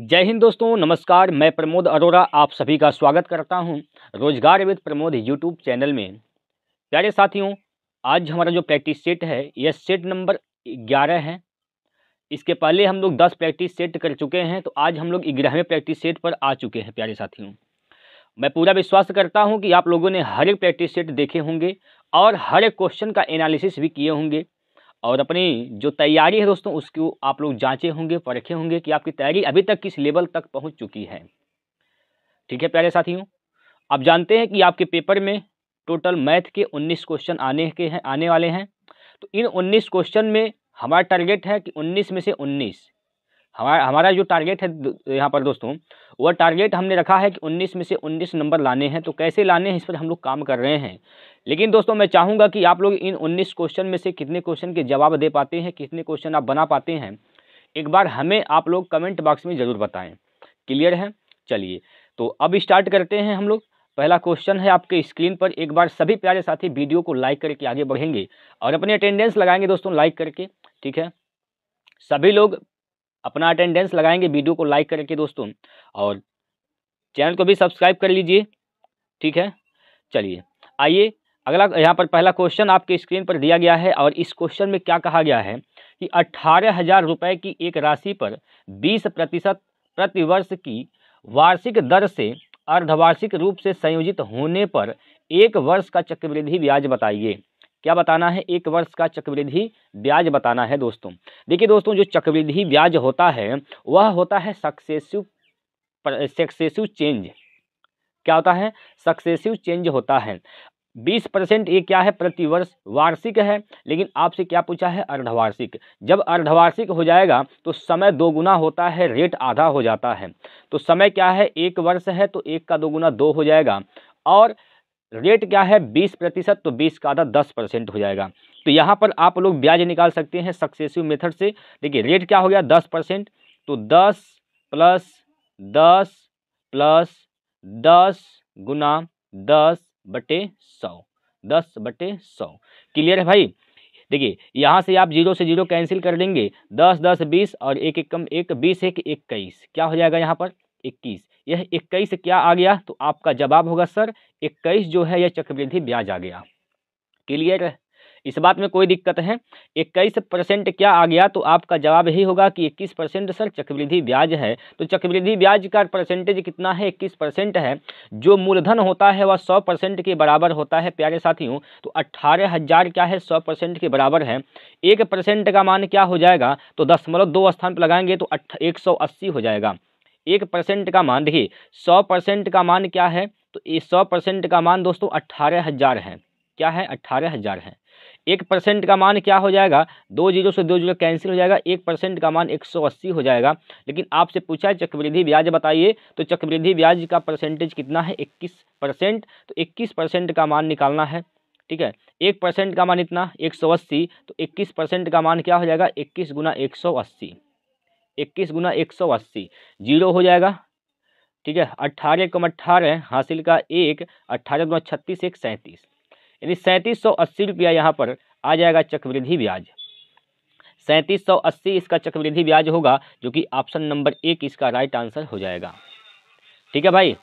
जय हिंद दोस्तों नमस्कार मैं प्रमोद अरोरा आप सभी का स्वागत करता हूं रोजगार विद प्रमोद यूट्यूब चैनल में प्यारे साथियों आज हमारा जो प्रैक्टिस सेट है यह सेट नंबर ग्यारह है इसके पहले हम लोग दस प्रैक्टिस सेट कर चुके हैं तो आज हम लोग ग्यारहवें प्रैक्टिस सेट पर आ चुके हैं प्यारे साथियों मैं पूरा विश्वास करता हूँ कि आप लोगों ने हर एक प्रैक्टिस सेट देखे होंगे और हर एक क्वेश्चन का एनालिसिस भी किए होंगे और अपनी जो तैयारी है दोस्तों उसको आप लोग जांचे होंगे परखे होंगे कि आपकी तैयारी अभी तक किस लेवल तक पहुंच चुकी है ठीक है प्यारे साथियों आप जानते हैं कि आपके पेपर में टोटल मैथ के 19 क्वेश्चन आने के हैं आने वाले हैं तो इन 19 क्वेश्चन में हमारा टारगेट है कि 19 में से उन्नीस हमारा हमारा जो टारगेट है यहाँ पर दोस्तों वह टारगेट हमने रखा है कि 19 में से 19 नंबर लाने हैं तो कैसे लाने हैं इस पर हम लोग काम कर रहे हैं लेकिन दोस्तों मैं चाहूँगा कि आप लोग इन 19 क्वेश्चन में से कितने क्वेश्चन के जवाब दे पाते हैं कितने क्वेश्चन आप बना पाते हैं एक बार हमें आप लोग कमेंट बॉक्स में ज़रूर बताएँ क्लियर है चलिए तो अब स्टार्ट करते हैं हम लोग पहला क्वेश्चन है आपके स्क्रीन पर एक बार सभी प्यारे साथी वीडियो को लाइक करके आगे बढ़ेंगे और अपने अटेंडेंस लगाएंगे दोस्तों लाइक करके ठीक है सभी लोग अपना अटेंडेंस लगाएंगे वीडियो को लाइक करके दोस्तों और चैनल को भी सब्सक्राइब कर लीजिए ठीक है चलिए आइए अगला यहाँ पर पहला क्वेश्चन आपके स्क्रीन पर दिया गया है और इस क्वेश्चन में क्या कहा गया है कि अट्ठारह हज़ार रुपये की एक राशि पर बीस प्रतिशत प्रतिवर्ष की वार्षिक दर से अर्धवार्षिक रूप से संयोजित होने पर एक वर्ष का चक्रवृद्धि ब्याज बताइए क्या बताना है एक वर्ष का चक्रवृद्धि ब्याज बताना है दोस्तों देखिए दोस्तों जो चक्रवृद्धि ब्याज होता है वह होता है सक्सेसिव सक्सेसिव चेंज क्या होता है सक्सेसिव चेंज होता है बीस परसेंट ये क्या है प्रतिवर्ष वार्षिक है लेकिन आपसे क्या पूछा है अर्धवार्षिक जब अर्धवार्षिक हो जाएगा तो समय दो गुना होता है रेट आधा हो जाता है तो समय क्या है एक वर्ष है तो एक का दो गुना दो हो जाएगा और रेट क्या है बीस प्रतिशत तो बीस का आधा दस परसेंट हो जाएगा तो यहाँ पर आप लोग ब्याज निकाल सकते हैं सक्सेसिव मेथड से देखिए रेट क्या हो गया दस परसेंट तो दस प्लस दस प्लस दस गुना दस बटे सौ दस बटे सौ क्लियर है भाई देखिए यहाँ से आप जीरो से जीरो कैंसिल कर देंगे दस दस बीस और एक एक कम एक बीस एक इक्कीस क्या हो जाएगा यहाँ पर इक्कीस यह इक्कीस क्या आ गया तो आपका जवाब होगा सर इक्कीस जो है यह चक्रवृद्धि ब्याज आ गया क्लियर इस बात में कोई दिक्कत है इक्कीस परसेंट क्या आ गया तो आपका जवाब यही होगा कि इक्कीस परसेंट सर चक्रवृद्धि ब्याज है तो चक्रवृद्धि ब्याज का परसेंटेज कितना है इक्कीस परसेंट है जो मूलधन होता है वह सौ परसेंट के बराबर होता है प्यारे साथियों तो अट्ठारह हज़ार क्या है सौ परसेंट के बराबर है एक परसेंट का मान क्या हो जाएगा तो दशमलव दो स्थान पर लगाएंगे तो एक सौ अस्सी हो जाएगा एक परसेंट का मान देखिए सौ परसेंट का मान क्या है तो ये सौ परसेंट का मान दोस्तों अट्ठारह हज़ार है क्या है अट्ठारह हज़ार है एक परसेंट का मान क्या हो जाएगा दो जीरो से दो जीरो कैंसिल हो जाएगा एक परसेंट का मान एक सौ अस्सी हो जाएगा लेकिन आपसे पूछा है चक्रवृद्धि ब्याज बताइए तो चक्रवृद्धि ब्याज का परसेंटेज कितना है इक्कीस परसेंट तो इक्कीस परसेंट का मान निकालना है ठीक है एक परसेंट का मान इतना एक सौ अस्सी तो इक्कीस परसेंट का मान क्या हो जाएगा इक्कीस गुना एक सौ अस्सी इक्कीस गुना एक सौ अस्सी जीरो हो जाएगा ठीक है अट्ठारह कम अट्ठारह हासिल का एक अट्ठारह गुना छत्तीस एक सैंतीस यानी सैंतीस सौ अस्सी रुपया यहाँ पर आ जाएगा चक्रवृद्धि ब्याज सैंतीस सौ अस्सी इसका चक्रवृद्धि ब्याज होगा जो कि ऑप्शन नंबर एक इसका राइट आंसर हो जाएगा ठीक है भाई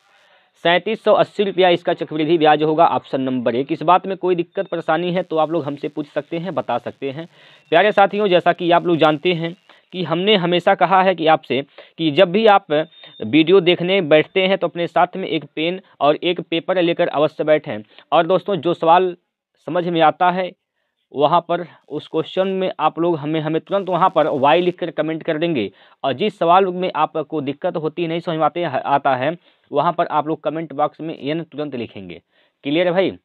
सैंतीस सौ अस्सी रुपया इसका चक्रवृद्धि ब्याज होगा ऑप्शन नंबर एक इस बात में कोई दिक्कत परेशानी है तो आप लोग हमसे पूछ सकते हैं बता सकते हैं प्यारे साथियों जैसा कि आप लोग जानते हैं कि हमने हमेशा कहा है कि आपसे कि जब भी आप वीडियो देखने बैठते हैं तो अपने साथ में एक पेन और एक पेपर लेकर अवश्य बैठें और दोस्तों जो सवाल समझ में आता है वहाँ पर उस क्वेश्चन में आप लोग हमें हमें तुरंत वहाँ पर वाई लिख कर कमेंट कर देंगे और जिस सवाल में आपको दिक्कत होती नहीं समझ आते आता है वहाँ पर आप लोग कमेंट बॉक्स में यह तुरंत लिखेंगे क्लियर है भाई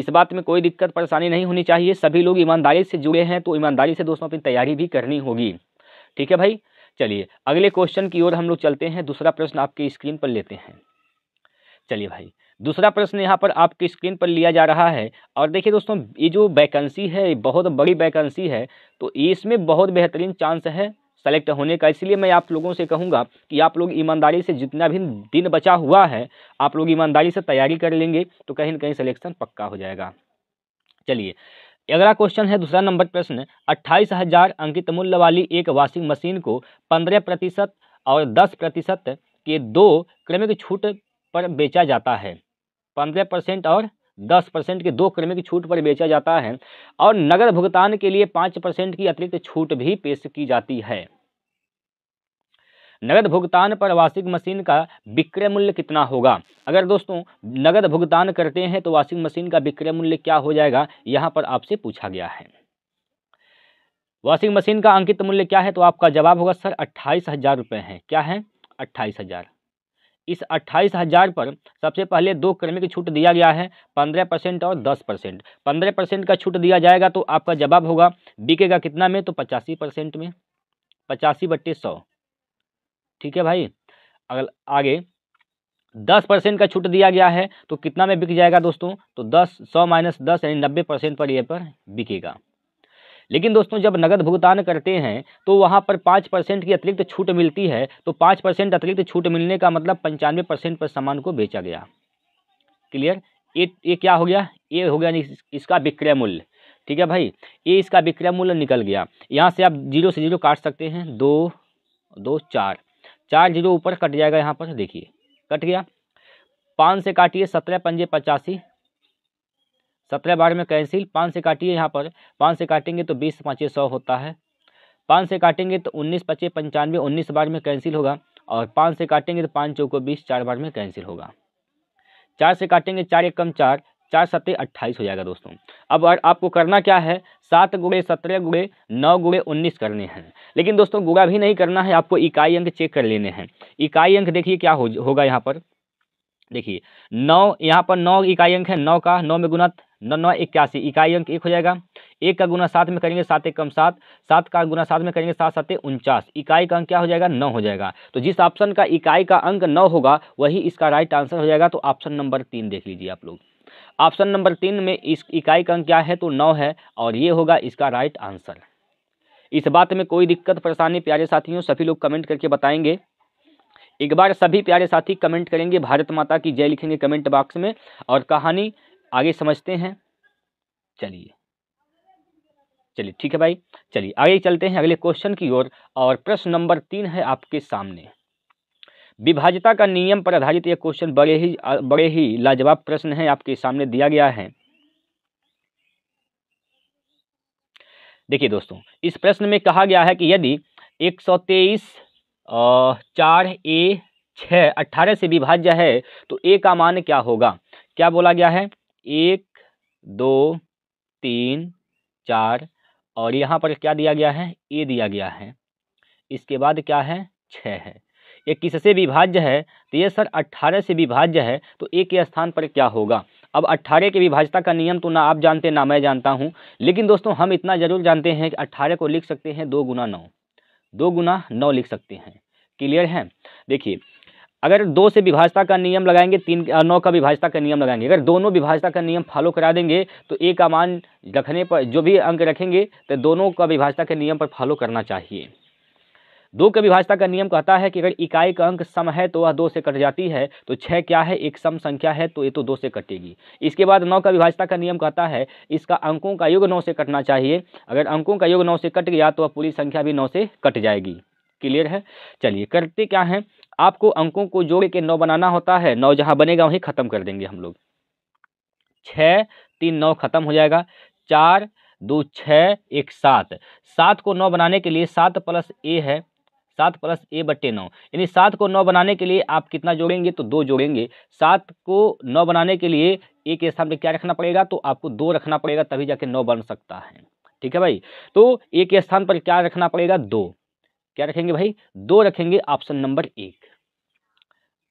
इस बात में कोई दिक्कत परेशानी नहीं होनी चाहिए सभी लोग ईमानदारी से जुड़े हैं तो ईमानदारी से दोस्तों अपनी तैयारी भी करनी होगी ठीक है भाई चलिए अगले क्वेश्चन की ओर हम लोग चलते हैं दूसरा प्रश्न आपके स्क्रीन पर लेते हैं चलिए भाई दूसरा प्रश्न यहाँ पर आपके स्क्रीन पर लिया जा रहा है और देखिए दोस्तों ये जो वैकेंसी है बहुत बड़ी वैकेंसी है तो इसमें बहुत बेहतरीन चांस है सेलेक्ट होने का इसलिए मैं आप लोगों से कहूँगा कि आप लोग ईमानदारी से जितना भी दिन बचा हुआ है आप लोग ईमानदारी से तैयारी कर लेंगे तो कहीं ना कहीं सलेक्शन पक्का हो जाएगा चलिए अगला क्वेश्चन है दूसरा नंबर प्रश्न अट्ठाईस हजार अंकित मूल्य वाली एक वॉशिंग मशीन को पंद्रह प्रतिशत और दस प्रतिशत के दो क्रमिक छूट पर बेचा जाता है पंद्रह परसेंट और दस परसेंट के दो क्रमिक छूट पर बेचा जाता है और नगद भुगतान के लिए पाँच परसेंट की अतिरिक्त छूट भी पेश की जाती है नगद भुगतान पर वाशिंग मशीन का विक्रय मूल्य कितना होगा अगर दोस्तों नगद भुगतान करते हैं तो वाशिंग मशीन का विक्रय मूल्य क्या हो जाएगा यहाँ पर आपसे पूछा गया है वॉशिंग मशीन का अंकित मूल्य क्या है तो आपका जवाब होगा सर अट्ठाईस हज़ार रुपये है क्या है अट्ठाईस हज़ार इस अट्ठाईस हज़ार पर सबसे पहले दो क्रमिक छूट दिया गया है पंद्रह परसेंट और दस परसेंट पंद्रह परसेंट का छूट दिया जाएगा तो आपका जवाब होगा बिकेगा कितना में तो पचासी परसेंट में पचासी बट्टे सौ ठीक है भाई अगल आगे दस परसेंट का छूट दिया गया है तो कितना में बिक जाएगा दोस्तों तो दस सौ माइनस दस यानी नब्बे परसेंट पर यह पर बिकेगा लेकिन दोस्तों जब नगद भुगतान करते हैं तो वहाँ पर पाँच परसेंट की अतिरिक्त छूट मिलती है तो पाँच परसेंट अतिरिक्त छूट मिलने का मतलब पंचानवे परसेंट पर सामान को बेचा गया क्लियर ये ये क्या हो गया ये हो गया इस, इसका विक्रय मूल्य ठीक है भाई ये इसका विक्रय मूल्य निकल गया यहाँ से आप जीरो से जीरो काट सकते हैं दो दो चार चार जीरो ऊपर कट जाएगा यहाँ पर देखिए कट गया पाँच से काटिए सत्रह पंजे पचासी सत्रह बार में कैंसिल पाँच से काटिए यहाँ पर पाँच से काटेंगे तो बीस पाँचे सौ होता है पाँच से काटेंगे तो उन्नीस पचे पंचानवे उन्नीस बार में कैंसिल होगा और पाँच से काटेंगे तो पाँच चौको बीस चार बार में कैंसिल होगा चार से काटेंगे चार एक कम चार चार सत्ते अट्ठाईस हो जाएगा दोस्तों अब आपको करना क्या है सात गुड़े सत्रह गुड़े नौ गुड़े उन्नीस करने हैं लेकिन दोस्तों गुड़ा भी नहीं करना है आपको इकाई अंक चेक कर लेने हैं इकाई अंक देखिए क्या हो, होगा यहाँ पर देखिए नौ यहाँ पर नौ इकाई अंक है नौ का नौ में गुना नौ नौ इक्यासी इकाई अंक एक हो जाएगा एक का गुना सात में करेंगे सात एक कम सात सात का गुना सात में करेंगे सात सात उनचास इकाई का अंक क्या हो जाएगा नौ हो जाएगा तो जिस ऑप्शन का इकाई का अंक नौ होगा वही इसका राइट आंसर हो जाएगा तो ऑप्शन नंबर तीन देख लीजिए आप लोग ऑप्शन नंबर तीन में इस इकाई का अंक क्या है तो नौ है और ये होगा इसका राइट आंसर इस बात में कोई दिक्कत परेशानी प्यारे साथियों सभी लोग कमेंट करके बताएंगे एक बार सभी प्यारे साथी कमेंट करेंगे भारत माता की जय लिखेंगे कमेंट बॉक्स में और कहानी आगे समझते हैं चलिए चलिए ठीक है भाई चलिए आगे चलते हैं अगले क्वेश्चन की ओर और, और प्रश्न नंबर तीन है आपके सामने विभाज्यता का नियम पर आधारित यह क्वेश्चन बड़े ही बड़े ही लाजवाब प्रश्न है आपके सामने दिया गया है देखिए दोस्तों इस प्रश्न में कहा गया है कि यदि 123 चार ए छ अट्ठारह से विभाज्य है तो ए का मान क्या होगा क्या बोला गया है एक दो तीन चार और यहाँ पर क्या दिया गया है ए दिया गया है इसके बाद क्या है छः है ये किससे विभाज्य है तो ये सर अट्ठारह से विभाज्य है तो एक के स्थान पर क्या होगा अब अट्ठारह के विभाजता का नियम तो ना आप जानते ना मैं जानता हूँ लेकिन दोस्तों हम इतना ज़रूर जानते हैं कि अट्ठारह को लिख सकते हैं दो गुना नौ दो गुना नौ लिख सकते हैं क्लियर है देखिए अगर दो से विभाजता का नियम लगाएंगे तीन नौ का विभाजता का नियम लगाएंगे अगर दोनों विभाजता का नियम फॉलो करा देंगे तो एक का मान रखने पर जो भी अंक रखेंगे तो दोनों का विभाजता के नियम पर फॉलो करना चाहिए दो के विभाजता का नियम कहता है कि अगर इकाई का अंक सम है तो वह दो से कट जाती है तो छः क्या है एक सम संख्या है तो ये तो दो से कटेगी इसके बाद नौ का विभाजता का नियम कहता है इसका अंकों का योग नौ से कटना चाहिए अगर अंकों का योग नौ से कट गया तो वह पूरी संख्या भी नौ से कट जाएगी क्लियर है चलिए करते क्या है आपको अंकों को जोड़ के नौ बनाना होता है नौ जहाँ बनेगा वहीं ख़त्म कर देंगे हम लोग छः तीन नौ खत्म हो जाएगा चार दो छः एक सात सात को नौ बनाने के लिए सात प्लस ए है सात प्लस ए बट्टे नौ यानी सात को नौ बनाने के लिए आप कितना जोड़ेंगे तो दो जोड़ेंगे सात को नौ बनाने के लिए ए के स्थान पर क्या रखना पड़ेगा तो आपको दो रखना पड़ेगा तभी जाके नौ बन सकता है ठीक है भाई तो ए के स्थान पर क्या रखना पड़ेगा दो क्या रखेंगे भाई दो रखेंगे ऑप्शन नंबर एक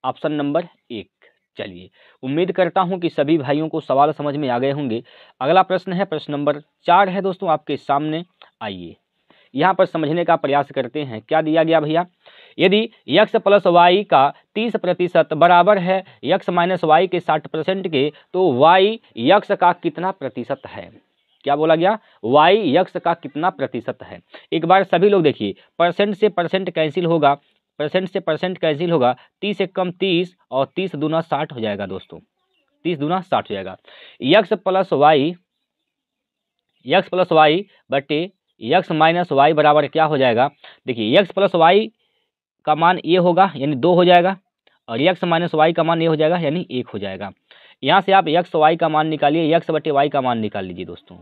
ऑप्शन नंबर एक चलिए उम्मीद करता हूं कि सभी भाइयों को सवाल समझ में आ गए होंगे अगला प्रश्न है प्रश्न नंबर चार है दोस्तों आपके सामने आइए यहाँ पर समझने का प्रयास करते हैं क्या दिया गया भैया यदि यक्स प्लस वाई का तीस प्रतिशत बराबर है यक्स माइनस वाई के साठ परसेंट के तो वाई यक्स का कितना प्रतिशत है क्या बोला गया वाई यक्स का कितना प्रतिशत है एक बार सभी लोग देखिए परसेंट से परसेंट कैंसिल होगा परसेंट से परसेंट कैंसिल होगा तीस से कम तीस और तीस दूना साठ हो जाएगा दोस्तों तीस दूना साठ हो जाएगा x plus y x plus y बटे यक्स माइनस वाई बराबर क्या हो जाएगा देखिए यक्स प्लस वाई का मान ए होगा यानी दो हो जाएगा और यक्स माइनस वाई का मान ए हो जाएगा यानी एक हो जाएगा यहाँ से आप यक्स वाई का मान निकालिए यक्स बटे वाई का मान निकाल लीजिए दोस्तों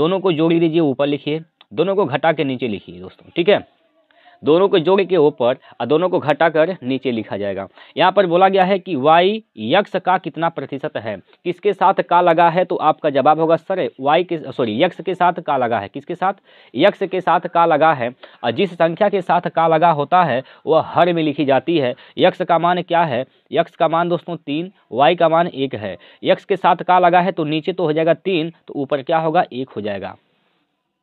दोनों को जोड़ लीजिए ऊपर लिखिए दोनों को घटा के नीचे लिखिए दोस्तों ठीक है दोनों को जोड़ के ऊपर और दोनों को घटाकर नीचे लिखा जाएगा यहाँ पर बोला गया है कि वाई यक्ष का कितना प्रतिशत है किसके साथ का लगा है तो आपका जवाब होगा सर वाई के सॉरी यक्ष के साथ का लगा है किसके साथ यक्ष के साथ का लगा है और जिस संख्या के साथ का लगा होता है वह हर में लिखी जाती है यक्ष का मान क्या है यक्ष का मान दोस्तों तीन वाई का मान एक है यक्ष के साथ का लगा है तो नीचे तो हो जाएगा तीन तो ऊपर क्या होगा एक हो जाएगा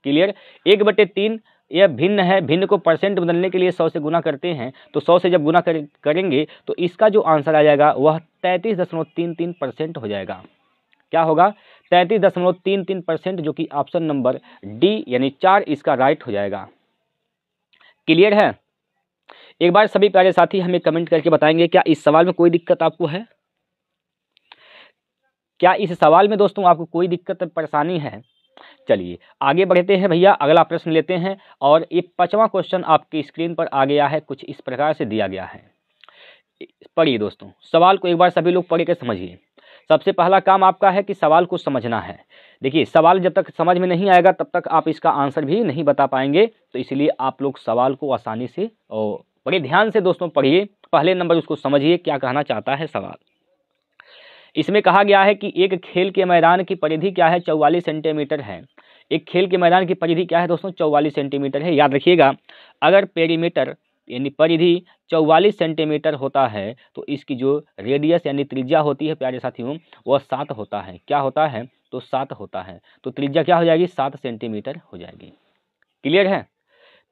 क्लियर एक बटे तीन यह भिन्न है भिन्न को परसेंट बदलने के लिए सौ से गुना करते हैं तो सौ से जब गुना कर, करेंगे तो इसका जो आंसर आ जाएगा वह तैंतीस दशमलव तीन तीन परसेंट हो जाएगा क्या होगा तैंतीस दशमलव तीन तीन परसेंट जो कि ऑप्शन नंबर डी यानी चार इसका राइट हो जाएगा क्लियर है एक बार सभी प्यारे साथी हमें कमेंट करके बताएंगे क्या इस सवाल में कोई दिक्कत आपको है क्या इस सवाल में दोस्तों आपको कोई दिक्कत परेशानी है चलिए आगे बढ़ते हैं भैया अगला प्रश्न लेते हैं और ये पाँचवा क्वेश्चन आपकी स्क्रीन पर आ गया है कुछ इस प्रकार से दिया गया है पढ़िए दोस्तों सवाल को एक बार सभी लोग पढ़ के समझिए सबसे पहला काम आपका है कि सवाल को समझना है देखिए सवाल जब तक समझ में नहीं आएगा तब तक आप इसका आंसर भी नहीं बता पाएंगे तो इसलिए आप लोग सवाल को आसानी से और बड़े ध्यान से दोस्तों पढ़िए पहले नंबर उसको समझिए क्या कहना चाहता है सवाल इसमें कहा गया है कि एक खेल के मैदान की परिधि क्या है चौवालीस सेंटीमीटर है एक खेल के मैदान की परिधि क्या है दोस्तों चौवालीस सेंटीमीटर है याद रखिएगा अगर पेरीमीटर यानी परिधि चौवालीस सेंटीमीटर होता है तो इसकी जो रेडियस यानी त्रिज्या होती है प्यारे साथियों वह सात होता है क्या होता है तो सात होता है तो त्रिज्या क्या हो जाएगी सात सेंटीमीटर हो जाएगी क्लियर है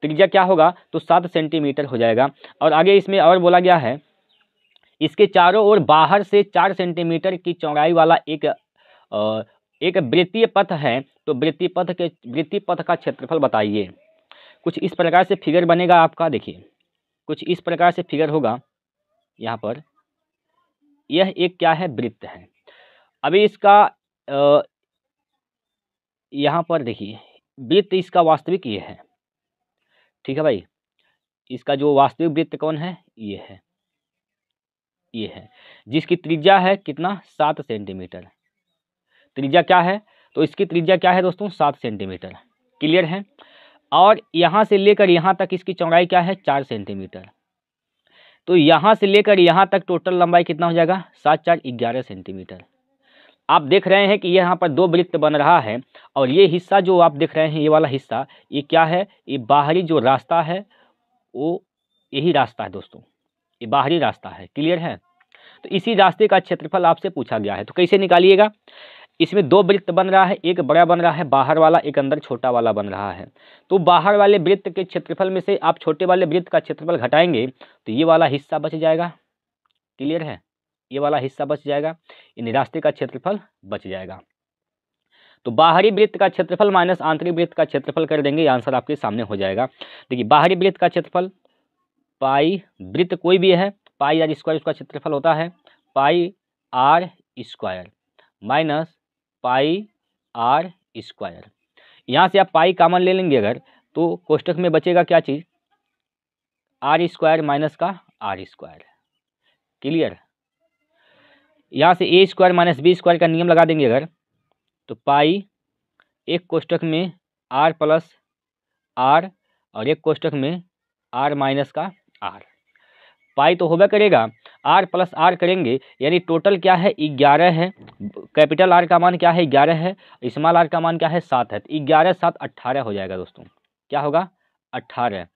त्रिज्या क्या होगा तो सात सेंटीमीटर हो जाएगा और आगे इसमें और बोला गया है इसके चारों ओर बाहर से चार सेंटीमीटर की चौड़ाई वाला एक एक वृत्तीय पथ है तो वृत्तीय पथ के वृत्तीय पथ का क्षेत्रफल बताइए कुछ इस प्रकार से फिगर बनेगा आपका देखिए कुछ इस प्रकार से फिगर होगा यहाँ पर यह एक क्या है वृत्त है अभी इसका यहाँ पर देखिए वृत्त इसका वास्तविक ये है ठीक है भाई इसका जो वास्तविक वृत्त कौन है ये है ये है जिसकी त्रिज्या है कितना सात सेंटीमीटर त्रिज्या क्या है तो इसकी त्रिज्या क्या है दोस्तों सात सेंटीमीटर क्लियर है और यहाँ से लेकर यहाँ तक इसकी चौड़ाई क्या है चार सेंटीमीटर तो यहाँ से लेकर यहाँ तक टोटल लंबाई कितना हो जाएगा सात चार ग्यारह सेंटीमीटर आप देख रहे हैं कि यहाँ पर दो वृत्त बन रहा है और ये हिस्सा जो आप देख रहे हैं ये वाला हिस्सा ये क्या है ये बाहरी जो रास्ता है वो यही रास्ता है दोस्तों ये बाहरी रास्ता है क्लियर है तो इसी रास्ते का क्षेत्रफल आपसे पूछा गया है तो कैसे निकालिएगा इसमें दो वृत्त बन रहा है एक बड़ा बन रहा है बाहर वाला एक अंदर छोटा वाला बन रहा है तो बाहर वाले वृत्त के क्षेत्रफल में से आप छोटे वाले वृत्त का क्षेत्रफल घटाएंगे तो ये वाला हिस्सा बच जाएगा क्लियर है ये वाला हिस्सा बच जाएगा इन रास्ते का क्षेत्रफल बच जाएगा तो बाहरी वृत्त का क्षेत्रफल माइनस आंतरिक वृत्त का क्षेत्रफल कर देंगे आंसर आपके सामने हो जाएगा देखिए बाहरी वृत्त का क्षेत्रफल पाई वृत्त कोई भी है पाई आर स्क्वायर उसका क्षेत्रफल होता है pi r square minus pi r square यहाँ से आप पाई कामन ले लेंगे अगर तो कोष्टक में बचेगा क्या चीज़ आर स्क्वायर माइनस का आर स्क्वायर क्लियर यहाँ से a square minus b square का नियम लगा देंगे अगर तो पाई एक कोष्टक में आर प्लस आर और एक कोष्टक में आर माइनस का आर पाई तो होबा करेगा आर प्लस आर करेंगे यानी टोटल क्या है ग्यारह है कैपिटल आर का मान क्या है ग्यारह है स्मॉल आर का मान क्या है सात है तो ग्यारह सात अट्ठारह हो जाएगा दोस्तों क्या होगा अट्ठारह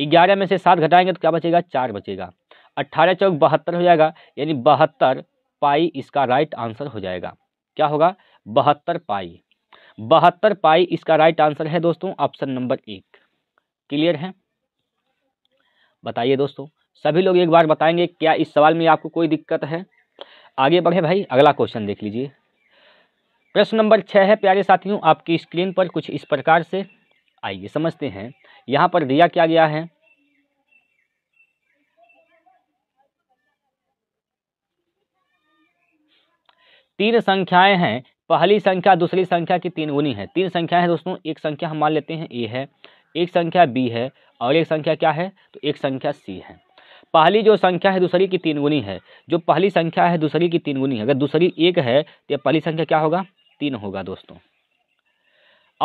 ग्यारह में से सात घटाएंगे तो क्या बचेगा चार बचेगा अट्ठारह चौक बहत्तर हो जाएगा यानी बहत्तर पाई इसका राइट आंसर हो जाएगा क्या होगा बहत्तर पाई बहत्तर पाई इसका राइट आंसर है दोस्तों ऑप्शन नंबर एक क्लियर है बताइए दोस्तों सभी लोग एक बार बताएंगे क्या इस सवाल में आपको कोई दिक्कत है आगे बढ़े भाई अगला क्वेश्चन देख लीजिए प्रश्न नंबर छः है प्यारे साथियों आपकी स्क्रीन पर कुछ इस प्रकार से आइए समझते हैं यहाँ पर दिया क्या गया है तीन संख्याएं हैं पहली संख्या दूसरी संख्या की तीन गुनी है तीन संख्या है दोस्तों एक संख्या हम मान लेते हैं ए है एक संख्या बी है और एक संख्या क्या है तो एक संख्या सी है पहली जो संख्या है दूसरी की तीन गुनी है जो पहली संख्या है दूसरी की तीन गुनी है अगर दूसरी एक है तो यह पहली संख्या क्या होगा तीन होगा दोस्तों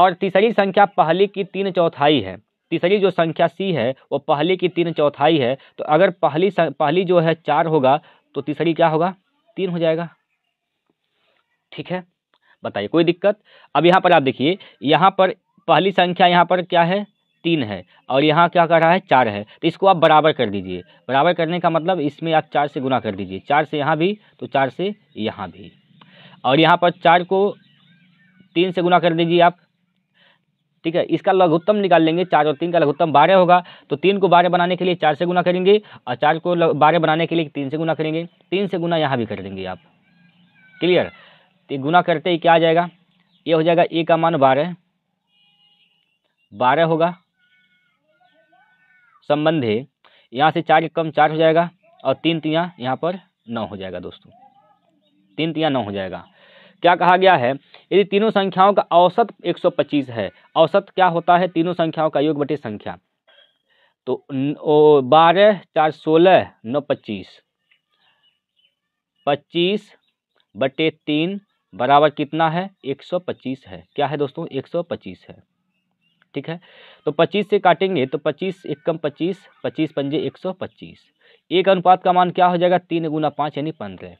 और तीसरी संख्या पहली की तीन चौथाई है तीसरी जो संख्या सी है वो पहली की तीन चौथाई है तो अगर पहली पहली जो है चार होगा तो तीसरी क्या होगा तीन हो जाएगा ठीक है बताइए कोई दिक्कत अब यहाँ पर आप देखिए यहाँ पर पहली संख्या यहाँ पर क्या है तीन है और यहाँ क्या कर रहा है चार है तो इसको आप बराबर कर दीजिए बराबर करने का मतलब इसमें आप चार से गुना कर दीजिए चार से यहाँ भी तो चार से यहाँ भी और यहाँ पर चार को तीन से गुना कर दीजिए आप ठीक है इसका लघुत्तम निकाल लेंगे चार और तीन का लघुत्तम बारह होगा तो तीन को बारह बनाने के लिए चार से गुना करेंगे और चार को बारह बनाने के लिए तीन से गुना करेंगे तीन से गुना यहाँ भी कर देंगे आप क्लियर तो गुना करते ही क्या आ जाएगा ये हो जाएगा ए का मान बारह बारह होगा संबंध है यहाँ से चार कम चार हो जाएगा और तीन तियाँ यहाँ पर नौ हो जाएगा दोस्तों तीन तियाँ नौ हो जाएगा क्या कहा गया है यदि तीनों संख्याओं का औसत 125 है औसत क्या होता है तीनों संख्याओं का योग बटे संख्या तो बारह चार सोलह नौ पच्चीस पच्चीस बटे तीन बराबर कितना है 125 है क्या है दोस्तों 125 है ठीक है तो पच्चीस से काटेंगे तो पच्चीस एक कम पच्चीस पच्चीस पंजे एक सौ पच्चीस एक अनुपात का मान क्या हो जाएगा तीन गुना पाँच यानी पंद्रह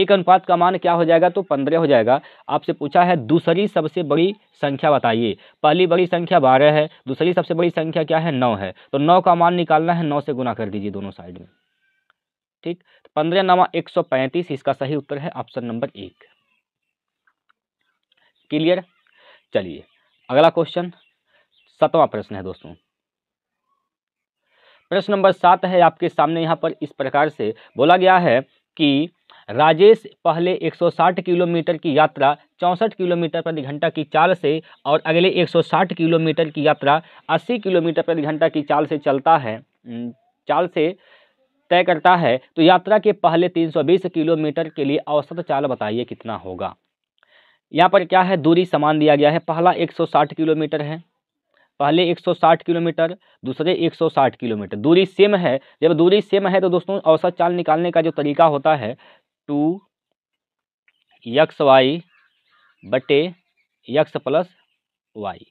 एक अनुपात का मान क्या हो जाएगा तो पंद्रह हो जाएगा आपसे पूछा है दूसरी सबसे बड़ी संख्या बताइए पहली बड़ी संख्या बारह है दूसरी सबसे बड़ी संख्या क्या है नौ है तो नौ का मान निकालना है नौ से गुना कर दीजिए दोनों साइड में ठीक पंद्रह नवा एक सौ पैंतीस इसका सही उत्तर है ऑप्शन नंबर एक क्लियर चलिए अगला क्वेश्चन सातवां प्रश्न है दोस्तों प्रश्न नंबर सात है आपके सामने यहाँ पर इस प्रकार से बोला गया है कि राजेश पहले 160 किलोमीटर की यात्रा चौंसठ किलोमीटर प्रति घंटा की चाल से और अगले 160 किलोमीटर की यात्रा 80 किलोमीटर प्रति घंटा की चाल से चलता है चाल से तय करता है तो यात्रा के पहले 320 किलोमीटर के लिए औसत चाल बताइए कितना होगा यहाँ पर क्या है दूरी समान दिया गया है पहला 160 किलोमीटर है पहले 160 किलोमीटर दूसरे 160 किलोमीटर दूरी सेम है जब दूरी सेम है तो दोस्तों औसत चाल निकालने का जो तरीका होता है टू यक्स वाई बटे यक्स प्लस वाई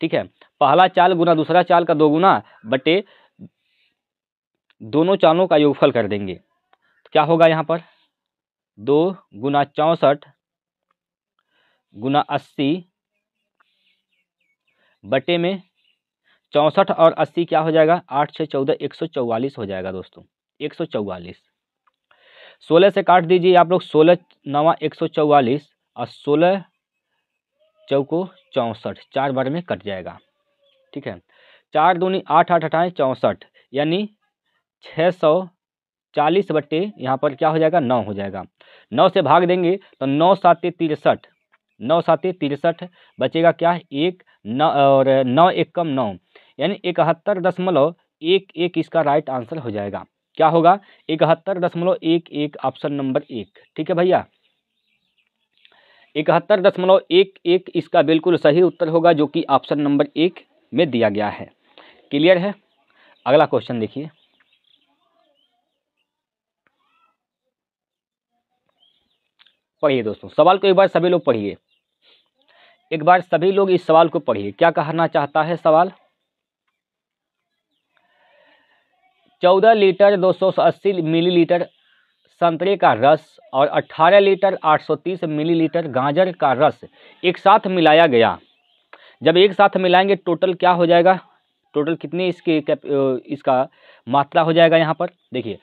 ठीक है पहला चाल गुना दूसरा चाल का दो गुना बटे दोनों चालों का योगफल कर देंगे तो क्या होगा यहाँ पर दो गुना चौंसठ गुना अस्सी बटे में चौंसठ और अस्सी क्या हो जाएगा आठ छः चौदह एक सौ चौवालीस हो जाएगा दोस्तों एक सौ चौवालीस सोलह से काट दीजिए आप लोग सोलह नवा एक सौ चौवालीस और सोलह चौको चौंसठ चार बार में कट जाएगा ठीक है चार दूनी आठ आठ अठाएँ चौंसठ यानी छः सौ चालीस बट्टे यहाँ पर क्या हो जाएगा नौ हो जाएगा नौ से भाग देंगे तो नौ सात तिरसठ नौ सात तिरसठ बचेगा क्या एक नौ और नौ एक कम नौ यानी इकहत्तर दशमलव एक एक इसका राइट आंसर हो जाएगा क्या होगा इकहत्तर दशमलव एक एक ऑप्शन नंबर एक ठीक है भैया इकहत्तर दशमलव एक एक इसका बिल्कुल सही उत्तर होगा जो कि ऑप्शन नंबर एक में दिया गया है क्लियर है अगला क्वेश्चन देखिए पढ़िए दोस्तों सवाल को एक बार सभी लोग पढ़िए एक बार सभी लोग इस सवाल को पढ़िए क्या कहना चाहता है सवाल चौदह लीटर दो सौ अस्सी मिलीलीटर संतरे का रस और 18 लीटर 830 मिलीलीटर गाजर का रस एक साथ मिलाया गया जब एक साथ मिलाएंगे टोटल क्या हो जाएगा टोटल कितनी इसके इसका मात्रा हो जाएगा यहाँ पर देखिए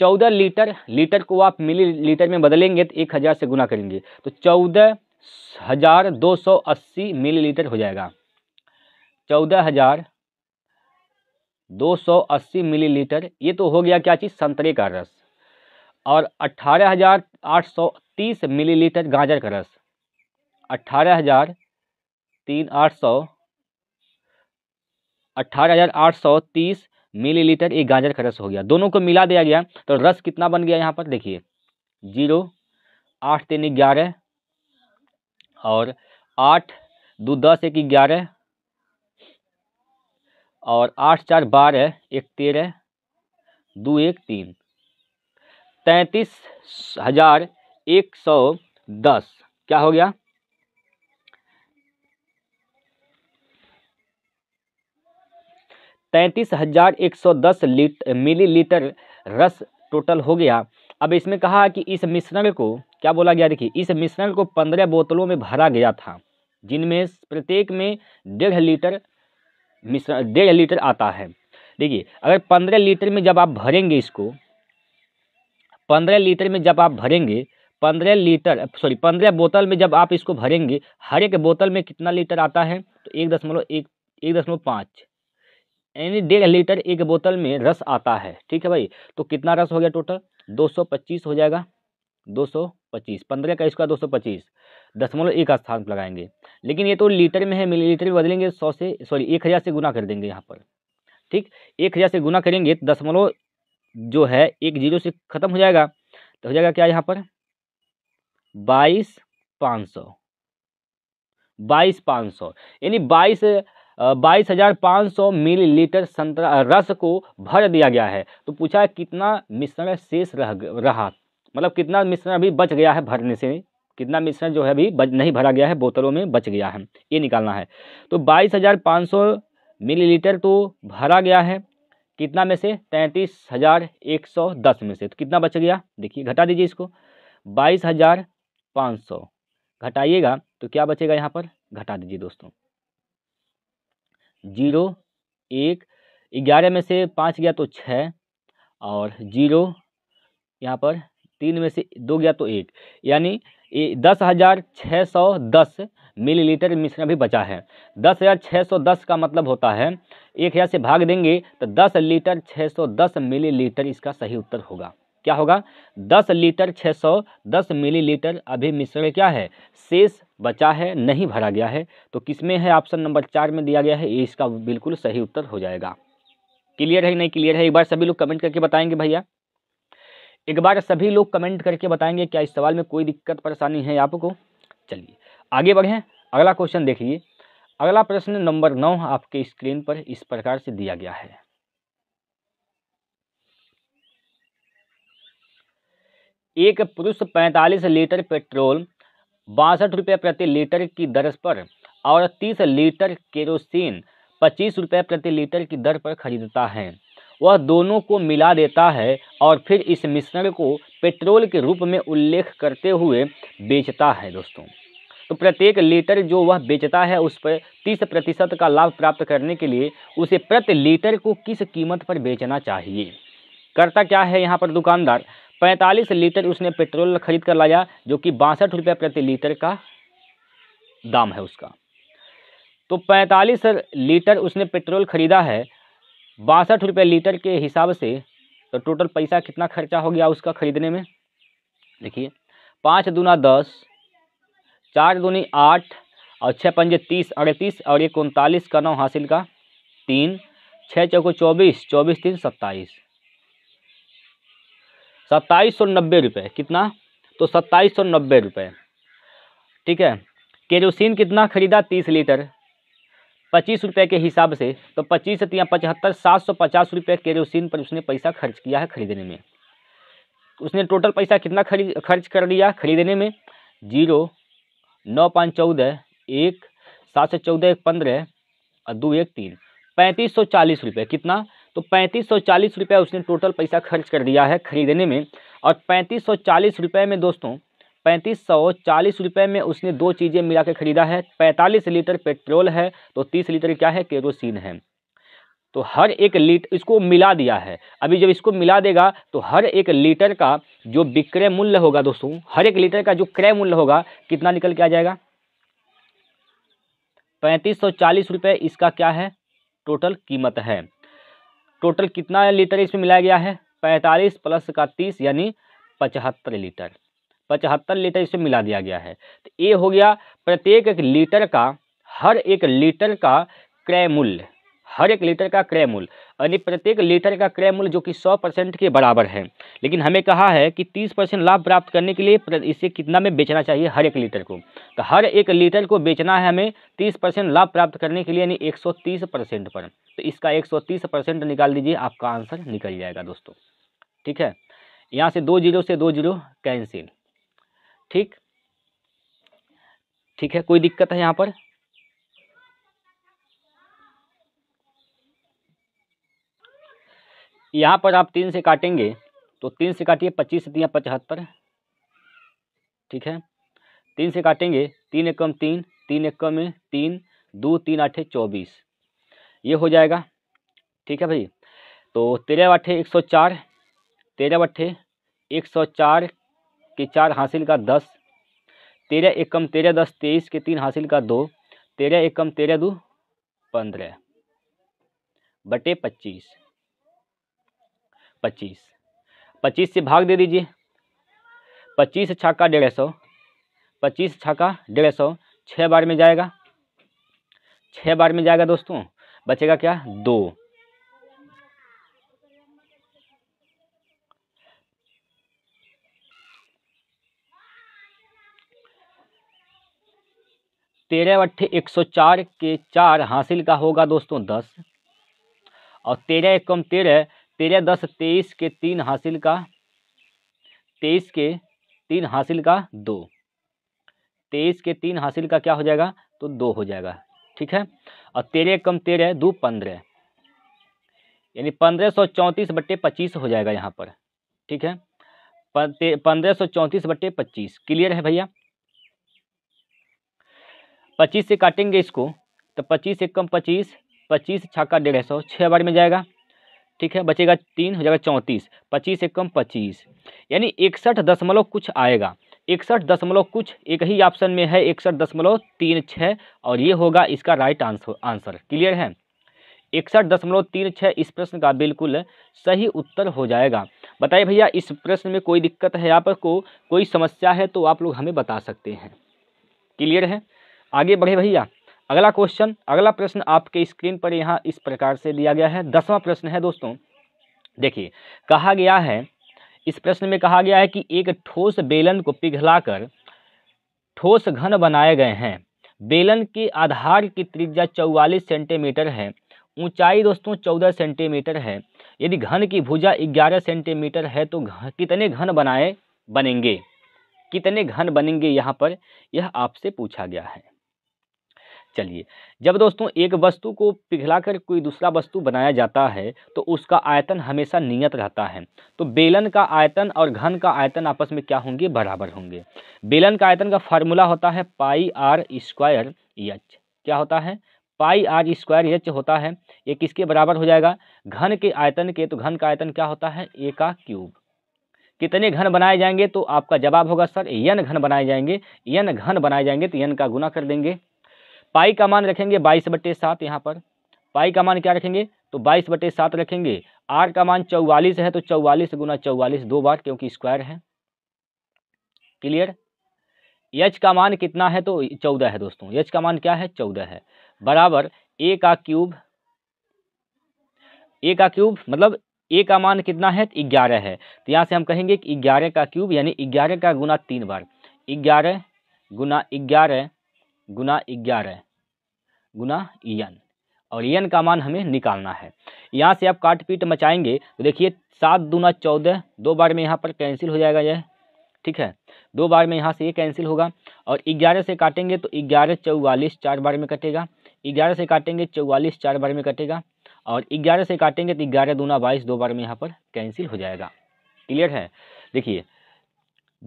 चौदह लीटर लीटर को आप मिली लीटर में बदलेंगे तो एक हज़ार से गुना करेंगे तो चौदह हज़ार दो सौ अस्सी मिली लीटर हो जाएगा चौदह हज़ार 280 मिलीलीटर ये तो हो गया क्या चीज़ संतरे का रस और 18,830 मिलीलीटर गाजर का रस अट्ठारह हज़ार तीन आठ सौ अट्ठारह हज़ार आठ सौ तीस मिलीलीटर ये गाजर का रस हो गया दोनों को मिला दिया गया तो रस कितना बन गया यहाँ पर देखिए जीरो आठ तीन ग्यारह और आठ दो दस एक ग्यारह और आठ चार बारह एक तेरह दो एक तीन तैंतीस हजार एक सौ दस क्या हो गया तैंतीस हजार एक सौ दस लीटर मिलीलीटर रस टोटल हो गया अब इसमें कहा कि इस मिश्रण को क्या बोला गया देखिए इस मिश्रण को पंद्रह बोतलों में भरा गया था जिनमें प्रत्येक में डेढ़ लीटर मिश्रण डेढ़ लीटर आता है देखिए अगर पंद्रह लीटर में जब आप भरेंगे इसको पंद्रह लीटर में जब आप भरेंगे पंद्रह लीटर सॉरी पंद्रह बोतल में जब आप इसको भरेंगे हर एक बोतल में कितना लीटर आता है तो एक दशमलव एक एक दशमलव पाँच यानी डेढ़ लीटर एक बोतल में रस आता है ठीक है भाई तो कितना रस हो गया टोटल दो सौ पच्चीस हो जाएगा दो सौ पच्चीस पंद्रह का इसका दो सौ पच्चीस दशमलव एक स्थान पर लगाएंगे लेकिन ये तो लीटर में है मिलीलीटर में बदलेंगे सौ से सॉरी एक हज़ार से गुना कर देंगे यहाँ पर ठीक एक हज़ार से गुना करेंगे तो दशमलव जो है एक जीरो से ख़त्म हो जाएगा तो हो जाएगा क्या यहाँ पर बाईस पाँच सौ बाईस पाँच सौ यानी बाईस बाईस हज़ार पाँच सौ मिलीलीटर संतरा रस को भर दिया गया है तो पूछा कितना मिश्रण शेष रह रहा मतलब कितना मिश्रण अभी बच गया है भरने से कितना मिश्रण जो है अभी बच नहीं भरा गया है बोतलों में बच गया है ये निकालना है तो बाईस हज़ार पाँच सौ मिलीलीटर तो भरा गया है कितना में से तैंतीस हज़ार एक सौ दस में से तो कितना बच गया देखिए घटा दीजिए इसको बाईस हज़ार पाँच सौ घटाइएगा तो क्या बचेगा यहाँ पर घटा दीजिए दोस्तों जीरो एक ग्यारह में से पाँच गया तो छः और जीरो यहाँ पर तीन में से दो गया तो एक यानी दस हज़ार छः सौ दस मिलीलीटर मिश्रण भी बचा है दस हज़ार छः सौ दस का मतलब होता है एक हज़ार से भाग देंगे तो दस लीटर छः सौ दस लीटर इसका सही उत्तर होगा क्या होगा दस लीटर छः सौ दस लीटर अभी मिश्रण क्या है शेष बचा है नहीं भरा गया है तो किस में है ऑप्शन नंबर चार में दिया गया है ये इसका बिल्कुल सही उत्तर हो जाएगा क्लियर है नहीं क्लियर है एक बार सभी लोग कमेंट करके बताएंगे भैया एक बार सभी लोग कमेंट करके बताएंगे क्या इस सवाल में कोई दिक्कत परेशानी है आपको चलिए आगे बढ़ें अगला क्वेश्चन देखिए अगला प्रश्न नंबर नौ आपके स्क्रीन पर इस प्रकार से दिया गया है एक पुरुष 45 लीटर पेट्रोल बासठ रुपये प्रति लीटर की दर पर और 30 लीटर केरोसिन पच्चीस रुपये प्रति लीटर की दर पर खरीदता है वह दोनों को मिला देता है और फिर इस मिश्रण को पेट्रोल के रूप में उल्लेख करते हुए बेचता है दोस्तों तो प्रत्येक लीटर जो वह बेचता है उस पर तीस प्रतिशत का लाभ प्राप्त करने के लिए उसे प्रति लीटर को किस कीमत पर बेचना चाहिए करता क्या है यहाँ पर दुकानदार पैंतालीस लीटर उसने पेट्रोल खरीद कर लाया जो कि बासठ रुपये प्रति लीटर का दाम है उसका तो पैंतालीस लीटर उसने पेट्रोल खरीदा है बासठ रुपये लीटर के हिसाब से तो टोटल पैसा कितना खर्चा हो गया उसका ख़रीदने में देखिए पाँच दूना दस चार दूनी आठ और छः पंजे तीस अड़तीस और एक उनतालीस का नौ हासिल का तीन छः चौको चौबीस चौबीस तीन सत्ताईस सत्ताईस सौ नब्बे रुपये कितना तो सत्ताईस सौ नब्बे रुपये ठीक है केरोसिन कितना ख़रीदा तीस लीटर पच्चीस रुपये के हिसाब से तो पच्चीस या पचहत्तर सात सौ पचास रुपये केरोसिन पर उसने पैसा खर्च किया है खरीदने में उसने टोटल पैसा कितना खरीद खर्च कर लिया खरीदने में जीरो नौ पाँच चौदह एक सात सौ चौदह एक पंद्रह और दो एक तीन पैंतीस सौ चालीस रुपये कितना तो पैंतीस सौ चालीस रुपये उसने टोटल पैसा खर्च कर दिया है खरीदने में और पैंतीस सौ चालीस रुपये में दोस्तों पैंतीस सौ चालीस रुपये में उसने दो चीज़ें मिला के ख़रीदा है पैंतालीस लीटर पेट्रोल है तो तीस लीटर क्या है केरोसिन है तो हर एक लीटर इसको मिला दिया है अभी जब इसको मिला देगा तो हर एक लीटर का जो विक्रय मूल्य होगा दोस्तों हर एक लीटर का जो क्रय मूल्य होगा कितना निकल के आ जाएगा पैंतीस सौ चालीस रुपये इसका क्या है टोटल कीमत है टोटल कितना लीटर इसमें मिलाया गया है पैंतालीस प्लस का तीस यानी पचहत्तर लीटर पचहत्तर लीटर इसमें मिला दिया गया है तो ये हो गया प्रत्येक एक लीटर का हर एक लीटर का क्रय मूल्य हर एक लीटर का क्रय मूल्य यानी प्रत्येक लीटर का क्रय मूल्य जो कि सौ परसेंट के बराबर है लेकिन हमें कहा है कि तीस परसेंट लाभ प्राप्त करने के लिए इसे कितना में बेचना चाहिए हर एक लीटर को तो हर एक लीटर को बेचना है हमें तीस परसेंट लाभ प्राप्त करने के लिए यानी एक सौ तीस परसेंट पर तो इसका एक सौ तीस परसेंट निकाल दीजिए आपका आंसर निकल जाएगा दोस्तों ठीक है यहाँ से दो जीरो से दो जीरो कैंसिल ठीक ठीक है कोई दिक्कत है यहाँ पर यहाँ पर आप तीन से काटेंगे तो तीन से काटिए पच्चीस दिया पचहत्तर ठीक है तीन से काटेंगे तीन एक कम तीन तीन एक कम तीन दो तीन आठे चौबीस ये हो जाएगा ठीक है भाई तो तेरह अट्ठे एक सौ चार तेरह अट्ठे एक सौ चार के चार हासिल का दस तेरह एकम तेरह दस तेईस के तीन हासिल का दो तेरह एकम तेरह दो पंद्रह बटे पच्चीस पच्चीस पच्चीस से भाग दे दीजिए पच्चीस छाका डेढ़ सौ पच्चीस छाका डेढ़ सौ छः बार में जाएगा छः बार में जाएगा दोस्तों बचेगा क्या दो तेरह बट्ठे एक सौ चार के चार हासिल का होगा दोस्तों दस और तेरह एकम तेरह तेरह दस तेईस के तीन हासिल का तेईस के तीन हासिल का दो तेईस के तीन हासिल का क्या हो जाएगा तो दो हो जाएगा ठीक है और तेरह कम तेरह दो पंद्रह यानी पंद्रह सौ चौंतीस बट्टे पच्चीस हो जाएगा यहाँ पर ठीक है पंद्रह सौ चौंतीस बट्टे पच्चीस क्लियर है भैया पच्चीस से काटेंगे इसको तो पच्चीस एक कम पच्चीस पच्चीस छक्का डेढ़ सौ छः बार में जाएगा ठीक है बचेगा तीन हो जाएगा चौंतीस पच्चीस एक कम पच्चीस यानी इकसठ दशमलव कुछ आएगा इकसठ दशमलव कुछ एक ही ऑप्शन में है इकसठ दशमलव तीन छः और ये होगा इसका राइट आंसर आंसर क्लियर है इकसठ दशमलव तीन छः इस प्रश्न का बिल्कुल सही उत्तर हो जाएगा बताइए भैया इस प्रश्न में कोई दिक्कत है आपको कोई समस्या है तो आप लोग हमें बता सकते हैं क्लियर है आगे बढ़े भैया अगला क्वेश्चन अगला प्रश्न आपके स्क्रीन पर यहाँ इस प्रकार से दिया गया है दसवां प्रश्न है दोस्तों देखिए कहा गया है इस प्रश्न में कहा गया है कि एक ठोस बेलन को पिघलाकर ठोस घन बनाए गए हैं बेलन के आधार की त्रिज्या चौवालीस सेंटीमीटर है ऊंचाई दोस्तों चौदह सेंटीमीटर है यदि घन की भुजा ग्यारह सेंटीमीटर है तो कितने घन बनाए बनेंगे कितने घन बनेंगे यहाँ पर यह आपसे पूछा गया है चलिए जब दोस्तों एक वस्तु को पिघलाकर कोई दूसरा वस्तु बनाया जाता है तो उसका आयतन हमेशा नियत रहता है तो बेलन का आयतन और घन का आयतन आपस में क्या होंगे बराबर होंगे बेलन का आयतन का फार्मूला होता है पाई आर स्क्वायर एच क्या होता है पाई आर स्क्वायर एच होता है ये किसके बराबर हो जाएगा घन के आयतन के तो घन का आयतन क्या होता है ए का क्यूब कितने घन बनाए जाएंगे तो आपका जवाब होगा सर यन घन बनाए जाएंगे यन घन बनाए जाएंगे तो यन का गुना कर देंगे पाई का मान रखेंगे बाईस बटे सात यहाँ पर पाई का मान क्या रखेंगे तो बाईस बटे सात रखेंगे आर का मान चौवालीस है तो चौवालीस गुना चौवालीस दो बार क्योंकि स्क्वायर है क्लियर यच का मान कितना है तो चौदह है दोस्तों यच का मान क्या है चौदह है बराबर ए का क्यूब ए का क्यूब मतलब ए का मान कितना है तो ग्यारह है तो यहाँ से हम कहेंगे कि ग्यारह का क्यूब यानी ग्यारह का गुना तीन बार ग्यारह गुना ग्यारह गुना ग्यारह गुना एन और यन का मान हमें निकालना है यहाँ से आप काट पीट मचाएंगे तो देखिए सात दूना चौदह दो बार में यहाँ पर कैंसिल हो जाएगा यह ठीक है दो बार में यहाँ से ये कैंसिल होगा और ग्यारह से काटेंगे तो ग्यारह चौवालीस चार बार में कटेगा ग्यारह से काटेंगे चौवालीस चार बार में कटेगा और ग्यारह से काटेंगे तो ग्यारह दूना बाईस दो बार में यहाँ पर कैंसिल हो जाएगा क्लियर है देखिए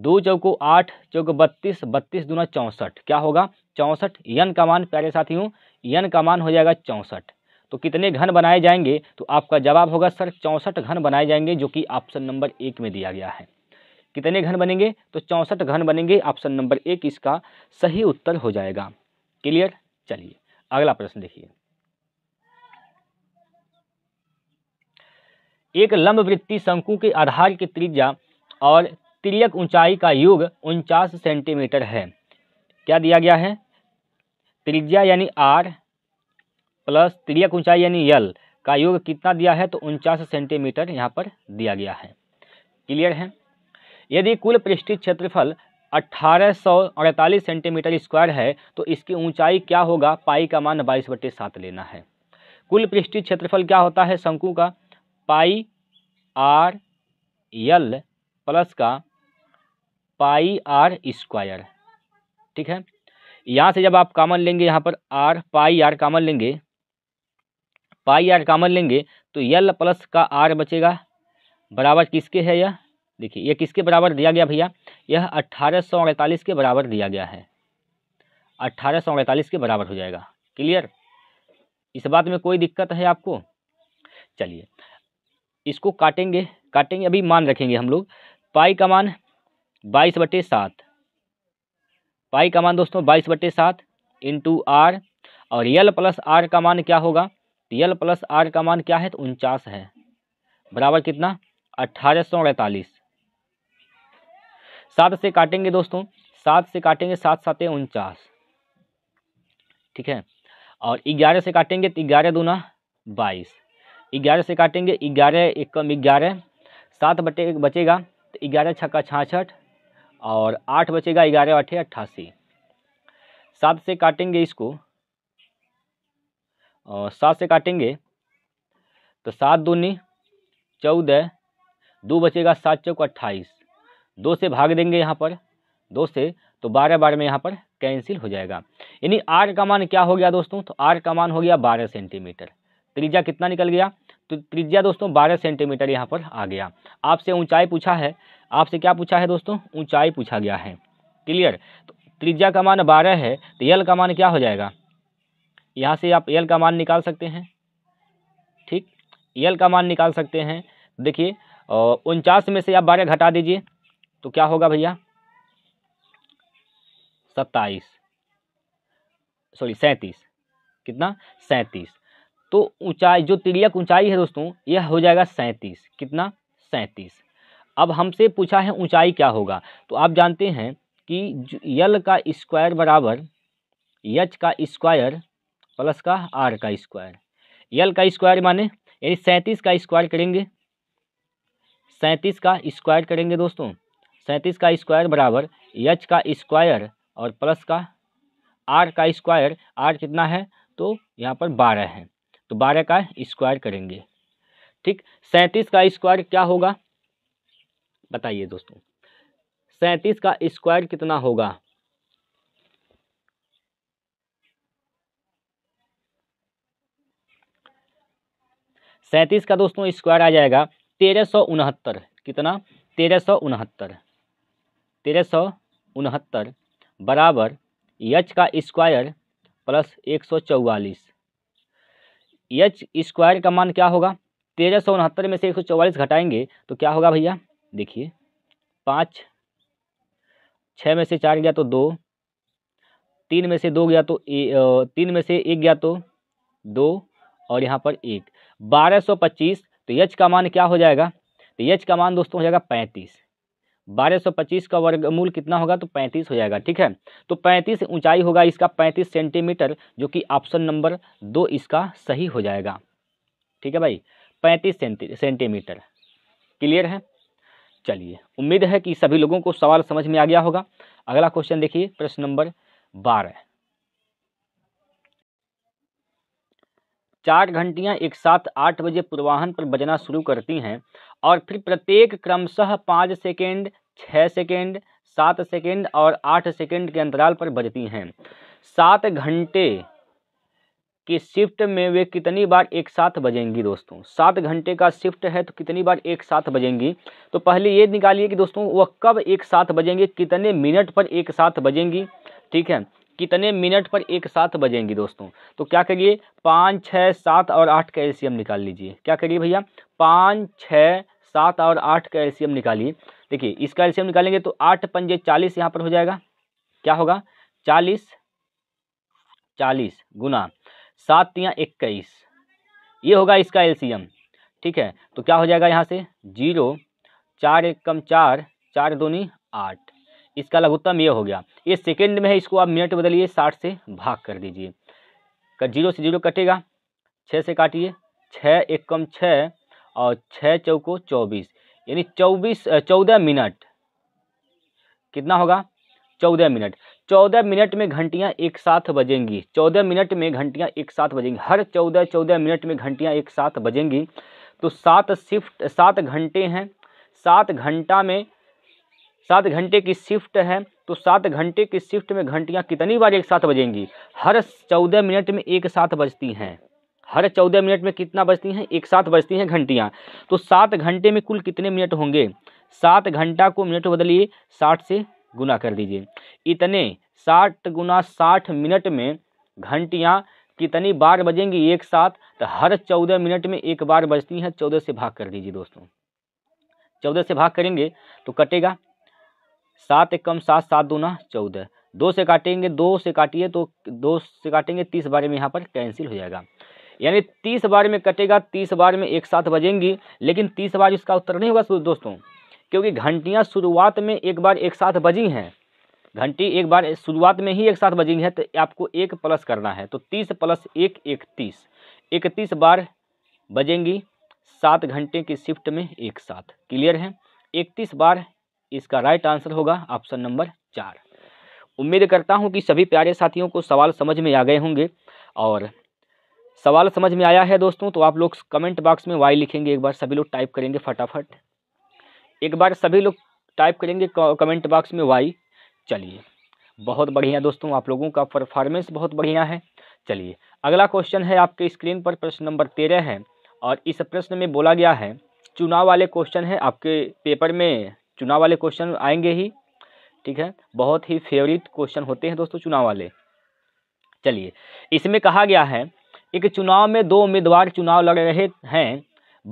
दो चौको आठ चौको बत्तीस बत्तीस दूना चौंसठ क्या होगा चौंसठ यन का मान प्यारे साथियों यन का मान हो जाएगा चौंसठ तो कितने घन बनाए जाएंगे तो आपका जवाब होगा सर चौंसठ घन बनाए जाएंगे जो कि ऑप्शन नंबर एक में दिया गया है कितने घन बनेंगे तो चौंसठ घन बनेंगे ऑप्शन नंबर एक इसका सही उत्तर हो जाएगा क्लियर चलिए अगला प्रश्न देखिए एक लंब वृत्ति शंकु के आधार की त्रिज्या और त्रियक ऊंचाई का योग उनचास सेंटीमीटर है क्या दिया गया है त्रिज्या यानी आर प्लस त्रियक ऊंचाई यानी यल का योग कितना दिया है तो उनचास सेंटीमीटर यहाँ पर दिया गया है क्लियर है यदि कुल पृष्ठित क्षेत्रफल अड़तालीस सेंटीमीटर स्क्वायर है तो इसकी ऊंचाई क्या होगा पाई का मान बाईस बटे सात लेना है कुल पृष्ठित क्षेत्रफल क्या होता है शंकु का पाई आर यल प्लस का पाई आर स्क्वायर ठीक है यहाँ से जब आप कामन लेंगे यहाँ पर आर पाई आर कामन लेंगे पाई आर कामन लेंगे तो यल प्लस का आर बचेगा बराबर किसके है यह देखिए यह किसके बराबर दिया गया भैया यह अट्ठारह के बराबर दिया गया है अट्ठारह के बराबर हो जाएगा क्लियर इस बात में कोई दिक्कत है आपको चलिए इसको काटेंगे काटेंगे अभी मान रखेंगे हम लोग पाई का मान बाईस बटे सात पाई का मान दोस्तों बाईस बटे सात इंटू आर और यल प्लस आर का मान क्या होगा यल प्लस आर का मान क्या है तो उनचास है बराबर कितना अट्ठारह सौ अड़तालीस सात से काटेंगे दोस्तों सात से काटेंगे सात सातें उनचास ठीक है और ग्यारह से काटेंगे तो ग्यारह दूना बाईस ग्यारह से काटेंगे ग्यारह एक कम ग्यारह सात बटे एक बचेगा तो ग्यारह छक्का छाछठ और आठ बचेगा ग्यारह आठे अट्ठासी सात से काटेंगे इसको और सात से काटेंगे तो सात दूनी चौदह दो बचेगा सात चौक अट्ठाईस दो से भाग देंगे यहाँ पर दो से तो बारह बारह में यहाँ पर कैंसिल हो जाएगा यानी आर का मान क्या हो गया दोस्तों तो आर का मान हो गया बारह सेंटीमीटर त्रिज्या कितना निकल गया तो त्रिज्या दोस्तों बारह सेंटीमीटर यहाँ पर आ गया आपसे ऊंचाई पूछा है आपसे क्या पूछा है दोस्तों ऊंचाई पूछा गया है क्लियर तो त्रिज्या का मान बारह है तो यल का मान क्या हो जाएगा यहाँ से आप यल का मान निकाल सकते हैं ठीक यल का मान निकाल सकते हैं देखिए उनचास में से आप बारह घटा दीजिए तो क्या होगा भैया सत्ताईस सॉरी सैंतीस कितना सैंतीस तो ऊंचाई जो तिलियक ऊंचाई है दोस्तों यह हो जाएगा सैंतीस कितना सैंतीस अब हमसे पूछा है ऊंचाई क्या होगा तो आप जानते हैं कि यल का स्क्वायर बराबर यच का स्क्वायर प्लस का आर का स्क्वायर यल का स्क्वायर माने यानी सैंतीस का स्क्वायर करेंगे सैंतीस का स्क्वायर करेंगे दोस्तों सैंतीस का स्क्वायर बराबर यच का स्क्वायर और प्लस का आर का स्क्वायर आर कितना है तो यहाँ पर बारह है तो बारह का स्क्वायर करेंगे ठीक सैंतीस का स्क्वायर क्या होगा बताइए दोस्तों सैंतीस का स्क्वायर कितना होगा सैंतीस का दोस्तों स्क्वायर आ जाएगा तेरह सौ उनहत्तर कितना तेरह सौ उनहत्तर तेरह सौ उनहत्तर बराबर यच का स्क्वायर प्लस एक सौ चौवालीस एच स्क्वायर का मान क्या होगा तेरह सौ उनहत्तर में से एक सौ चौवालीस घटाएंगे तो क्या होगा भैया देखिए पाँच छः में से चार गया तो दो तीन में से दो गया तो ए, तीन में से एक गया तो दो और यहाँ पर एक बारह सौ पच्चीस तो यच का मान क्या हो जाएगा तो यच का मान दोस्तों हो जाएगा पैंतीस बारह सौ पच्चीस का वर्गमूल कितना होगा तो पैंतीस हो जाएगा ठीक है तो पैंतीस ऊंचाई होगा इसका पैंतीस सेंटीमीटर जो कि ऑप्शन नंबर दो इसका सही हो जाएगा ठीक है भाई पैंतीस सेंटीमीटर क्लियर है चलिए उम्मीद है कि सभी लोगों को सवाल समझ में आ गया होगा अगला क्वेश्चन देखिए प्रश्न नंबर बारह चार घंटियाँ एक साथ आठ बजे पूर्वाहन पर बजना शुरू करती हैं और फिर प्रत्येक क्रमशः पाँच सेकेंड छः सेकेंड सात सेकेंड और आठ सेकेंड के अंतराल पर बजती हैं सात घंटे के शिफ्ट में वे कितनी बार एक साथ बजेंगी दोस्तों सात घंटे का शिफ्ट है तो कितनी बार एक साथ बजेंगी तो पहले ये निकालिए कि दोस्तों वह कब एक साथ बजेंगे कितने मिनट पर एक साथ बजेंगी ठीक है कितने मिनट पर एक साथ बजेंगी दोस्तों तो क्या करिए पाँच छः सात और आठ का एलसीएम निकाल लीजिए क्या करिए भैया पाँच छः सात और आठ का एलसीएम निकालिए देखिए इसका एलसीएम निकालेंगे तो आठ पंजे चालीस यहाँ पर हो जाएगा क्या होगा चालीस चालीस गुना सात या इक्कीस ये होगा इसका एलसीएम ठीक है तो क्या हो जाएगा यहाँ से जीरो चार एक कम चार चार दूनी आठ इसका लघुत्तम ये हो गया ये सेकेंड में है इसको आप मिनट बदलिए साठ से भाग कर दीजिए जीरो से जीरो कटेगा छः से काटिए छः एक कम छः और छः चौको चौबीस यानी चौबीस चौदह मिनट कितना होगा चौदह मिनट चौदह मिनट में घंटियाँ एक साथ बजेंगी चौदह मिनट में घंटियाँ एक साथ बजेंगी हर चौदह चौदह मिनट में घंटियाँ एक साथ बजेंगी तो सात शिफ्ट सात घंटे हैं सात घंटा में सात घंटे की शिफ्ट है तो सात घंटे की शिफ्ट में घंटियाँ कितनी बार एक साथ बजेंगी हर चौदह मिनट में एक साथ बजती हैं हर चौदह मिनट में कितना बजती हैं एक साथ बजती हैं घंटियाँ तो सात घंटे में कुल कितने मिनट होंगे सात घंटा को मिनट बदलिए साठ से गुना कर दीजिए इतने साठ गुना साठ मिनट में घंटियाँ कितनी बार बजेंगी एक साथ तो हर चौदह मिनट में एक बार बजती हैं चौदह से भाग कर दीजिए दोस्तों चौदह से भाग करेंगे तो कटेगा सात एक कम सात सात दो ना चौदह दो से काटेंगे दो से काटिए तो दो से काटेंगे तीस बार में यहाँ पर कैंसिल हो जाएगा यानी तीस बार में कटेगा तीस बार में एक साथ बजेंगी लेकिन तीस बार इसका उत्तर नहीं होगा दोस्तों क्योंकि घंटियाँ शुरुआत में एक बार एक साथ बजी हैं घंटी एक बार शुरुआत में ही एक साथ बजी है तो आपको एक प्लस करना है तो तीस प्लस एक इकतीस इकतीस बार बजेंगी सात घंटे की शिफ्ट में एक साथ क्लियर है इकतीस बार इसका राइट आंसर होगा ऑप्शन नंबर चार उम्मीद करता हूँ कि सभी प्यारे साथियों को सवाल समझ में आ गए होंगे और सवाल समझ में आया है दोस्तों तो आप लोग कमेंट बॉक्स में वाई लिखेंगे एक बार सभी लोग टाइप करेंगे फटाफट एक बार सभी लोग टाइप करेंगे कमेंट बॉक्स में वाई चलिए बहुत बढ़िया दोस्तों आप लोगों का परफॉर्मेंस बहुत बढ़िया है चलिए अगला क्वेश्चन है आपके स्क्रीन पर प्रश्न नंबर तेरह है और इस प्रश्न में बोला गया है चुनाव वाले क्वेश्चन है आपके पेपर में चुनाव वाले क्वेश्चन आएंगे ही ठीक है बहुत ही फेवरेट क्वेश्चन होते हैं दोस्तों चुनाव वाले चलिए इसमें कहा गया है एक चुनाव में दो उम्मीदवार चुनाव लड़ रहे हैं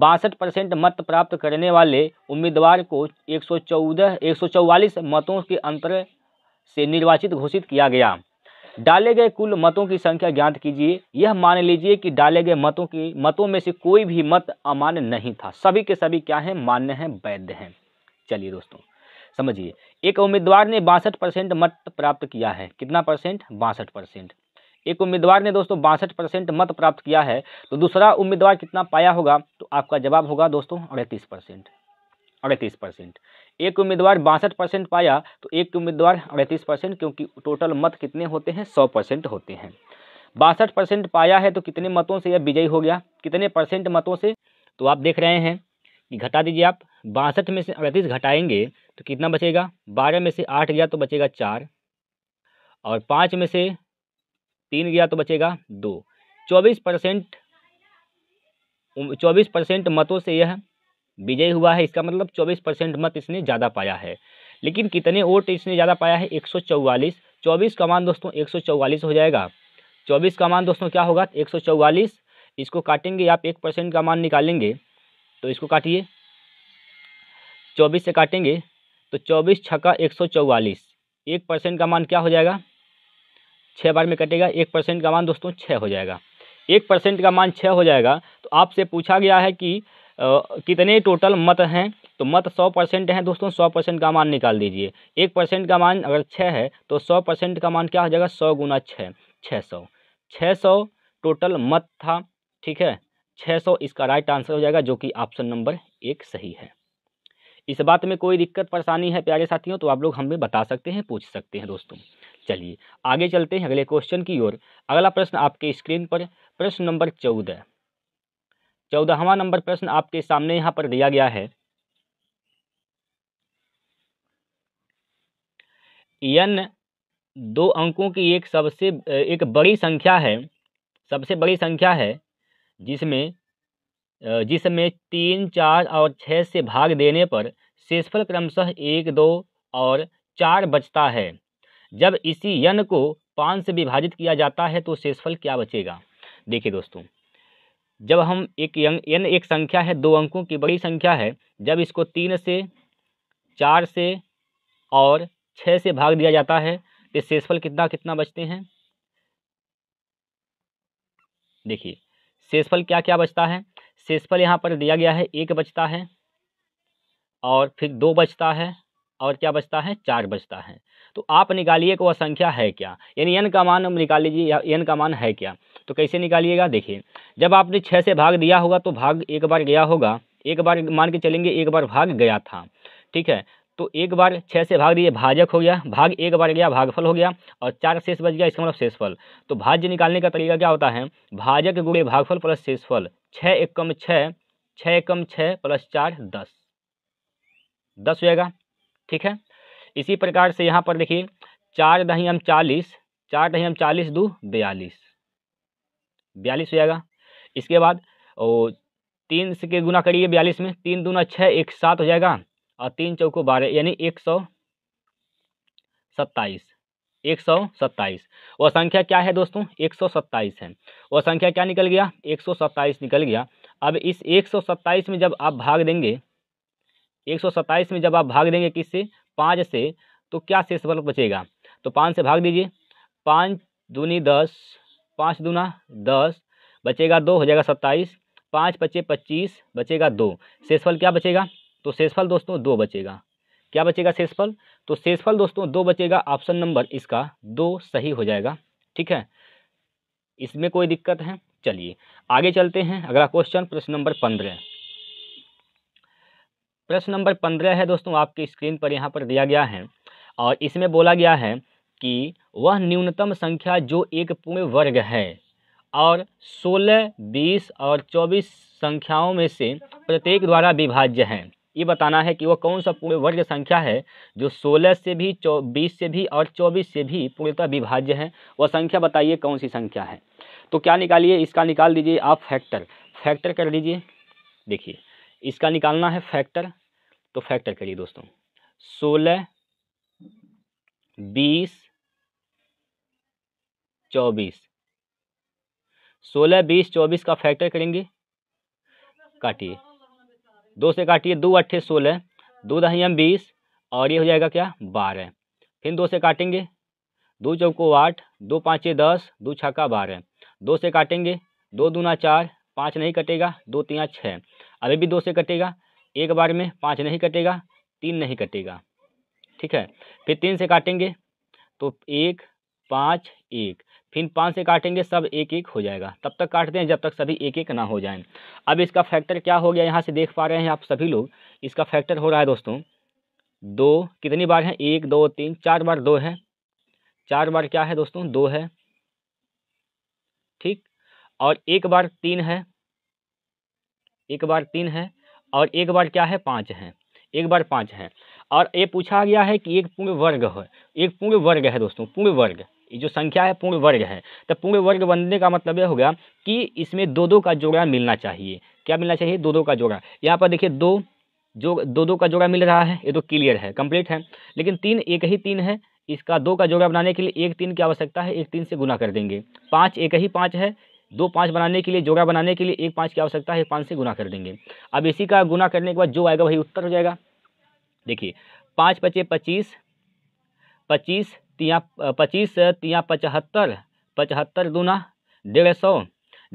बासठ परसेंट मत प्राप्त करने वाले उम्मीदवार को एक सौ चौदह एक सौ चौवालीस मतों के अंतर से निर्वाचित घोषित किया गया डाले गए कुल मतों की संख्या ज्ञात कीजिए यह मान लीजिए कि डाले गए मतों की मतों में से कोई भी मत अमान्य नहीं था सभी के सभी क्या हैं मान्य हैं वैध हैं चलिए दोस्तों समझिए एक उम्मीदवार ने बासठ परसेंट मत प्राप्त किया है कितना परसेंट बासठ परसेंट एक उम्मीदवार ने दोस्तों बासठ परसेंट मत प्राप्त किया है तो दूसरा उम्मीदवार कितना पाया होगा तो आपका जवाब होगा दोस्तों अड़तीस परसेंट अड़तीस परसेंट एक उम्मीदवार बासठ परसेंट पाया तो एक उम्मीदवार अड़तीस परसेंट क्योंकि टोटल मत कितने होते हैं सौ परसेंट होते हैं बासठ परसेंट पाया है तो कितने मतों से यह विजयी हो गया कितने परसेंट मतों से तो आप देख रहे हैं घटा दीजिए आप बासठ में से अड़तीस घटाएंगे तो कितना बचेगा बारह में से आठ गया तो बचेगा चार और पाँच में से तीन गया तो बचेगा दो चौबीस परसेंट चौबीस परसेंट मतों से यह विजयी हुआ है इसका मतलब चौबीस परसेंट मत इसने ज़्यादा पाया है लेकिन कितने वोट इसने ज़्यादा पाया है एक सौ चौवालीस चौबीस का मान दोस्तों एक सौ चौवालीस हो जाएगा चौबीस का मान दोस्तों क्या होगा एक सौ चौवालीस इसको काटेंगे आप एक परसेंट का मान निकालेंगे तो इसको काटिए चौबीस से काटेंगे तो चौबीस छक्का एक सौ चौवालीस एक परसेंट का मान क्या हो जाएगा छः बार में कटेगा एक परसेंट का मान दोस्तों छः हो जाएगा एक परसेंट का मान छः हो जाएगा तो आपसे पूछा गया है कि आ, कितने टोटल मत हैं तो मत सौ परसेंट हैं दोस्तों सौ परसेंट का मान निकाल दीजिए एक परसेंट का मान अगर छः है तो सौ परसेंट का मान क्या हो जाएगा सौ गुना छः छः सौ छः सौ टोटल मत था ठीक है छः सौ इसका राइट आंसर हो जाएगा जो कि ऑप्शन नंबर एक सही है इस बात में कोई दिक्कत परेशानी है प्यारे साथियों तो आप लोग हमें बता सकते हैं पूछ सकते हैं दोस्तों चलिए आगे चलते हैं अगले क्वेश्चन की ओर अगला प्रश्न आपके स्क्रीन पर प्रश्न नंबर चौदह चौदहवा नंबर प्रश्न आपके सामने यहाँ पर दिया गया है एन दो अंकों की एक सबसे एक बड़ी संख्या है सबसे बड़ी संख्या है जिसमें जिसमें तीन चार और छः से भाग देने पर शेषफल क्रमशः एक दो और चार बचता है जब इसी यन को पाँच से विभाजित किया जाता है तो शेषफल क्या बचेगा देखिए दोस्तों जब हम एक यंग यन एक संख्या है दो अंकों की बड़ी संख्या है जब इसको तीन से चार से और छः से भाग दिया जाता है तो शेषफल कितना कितना बचते हैं देखिए शेषफल क्या क्या बचता है शेषफल यहाँ पर दिया गया है एक बचता है और फिर दो बचता है और क्या बचता है चार बचता है तो आप निकालिए कि वह संख्या है क्या यानी एन का मान निकाल लीजिए या एन का मान है क्या तो कैसे निकालिएगा देखिए जब आपने छः से भाग दिया होगा तो भाग एक बार गया होगा एक बार मान के चलेंगे एक बार भाग गया था ठीक है तो एक बार छः से भाग दिए भाजक हो गया भाग एक बार गया भागफल हो गया और चार शेष बच गया इसका मतलब शेषफल तो भाज्य निकालने का तरीका क्या होता है भाजक गुड़े भागफल प्लस शेषफल छः एक कम छः छः एकम छः प्लस चार दस दस हो जाएगा ठीक है इसी प्रकार से यहाँ पर देखिए चार दही हम चालीस चार दही हम चालीस दो बयालीस बयालीस हो जाएगा इसके बाद ओ तीन से के गुना करिए बयालीस में तीन दूना छः एक सात हो जाएगा और तीन चौको बारह यानी एक सौ सत्ताईस एक सौ सत्ताईस वह संख्या क्या है दोस्तों एक सौ सत्ताईस है वह संख्या क्या निकल गया एक सौ सत्ताईस निकल गया अब इस एक सौ सत्ताईस में जब आप भाग देंगे एक सौ सत्ताईस में जब आप भाग देंगे किससे पाँच से तो क्या शेष बचेगा तो पाँच से भाग दीजिए पाँच दूनी दस पाँच दूना दस बचेगा दो हो जाएगा सत्ताईस पाँच पच्चे पच्चीस बचेगा दो शेषफल क्या बचेगा तो शेषफल दोस्तों दो बचेगा क्या बचेगा शेषफल तो शेषफल दोस्तों दो बचेगा ऑप्शन नंबर इसका दो सही हो जाएगा ठीक है इसमें कोई दिक्कत है चलिए आगे चलते हैं अगला क्वेश्चन प्रश्न नंबर पंद्रह प्रश्न नंबर पंद्रह है दोस्तों आपके स्क्रीन पर यहाँ पर दिया गया है और इसमें बोला गया है कि वह न्यूनतम संख्या जो एक पूर्ण वर्ग है और सोलह बीस और चौबीस संख्याओं में से प्रत्येक द्वारा विभाज्य है ये बताना है कि वह कौन सा पूर्ण वर्ग संख्या है जो 16 से भी बीस से भी और 24 से भी पूर्णतः विभाज्य है वह संख्या बताइए कौन सी संख्या है तो क्या निकालिए इसका निकाल दीजिए आप फैक्टर फैक्टर कर लीजिए देखिए इसका निकालना है फैक्टर तो फैक्टर करिए दोस्तों सोलह बीस चौबीस सोलह बीस चौबीस का फैक्टर करेंगे काटिए दो से काटिए दो अट्ठे सोलह दो हम बीस और ये हो जाएगा क्या बारह फिर दो से काटेंगे दो चौको आठ दो पाँचे दस दो छक्का बारह दो से काटेंगे दो दूना चार पाँच नहीं कटेगा दो तिया छः अभी भी दो से कटेगा एक बार में पाँच नहीं कटेगा तीन नहीं कटेगा ठीक है फिर तीन से काटेंगे तो एक पाँच एक फिर पाँच से काटेंगे सब एक एक हो जाएगा तब तक काटते हैं जब तक सभी एक एक ना हो जाएं अब इसका फैक्टर क्या हो गया यहाँ से देख पा रहे हैं आप सभी लोग इसका फैक्टर हो रहा है दोस्तों दो कितनी बार है एक दो तीन चार बार दो है चार बार क्या है दोस्तों दो है ठीक और एक बार तीन है एक बार तीन है और एक बार क्या है पाँच है एक बार पाँच है और ये पूछा गया है कि एक पूर्ण वर्ग है एक पूर्ण वर्ग है दोस्तों पूर्ण वर्ग ये जो संख्या है पूर्ण वर्ग है तो पूर्ण वर्ग बनने का मतलब यह होगा कि इसमें दो दो का जोड़ा मिलना चाहिए क्या मिलना चाहिए दो दो का जोड़ा यहाँ पर देखिए दो जो दो दो का जोड़ा मिल रहा है ये तो क्लियर है कंप्लीट है लेकिन तीन एक ही तीन है इसका दो का जोड़ा बनाने के लिए एक तीन की आवश्यकता है एक तीन से गुना कर देंगे पाँच एक ही पाँच है दो पाँच बनाने के लिए जोड़ा बनाने के लिए एक पाँच की आवश्यकता है पाँच से गुना कर देंगे अब इसी का गुना करने के बाद जो आएगा वही उत्तर हो जाएगा देखिए पाँच पचे पच्चीस पच्चीस तिया पच्चीस तिया पचहत्तर पचहत्तर दूना डेढ़ सौ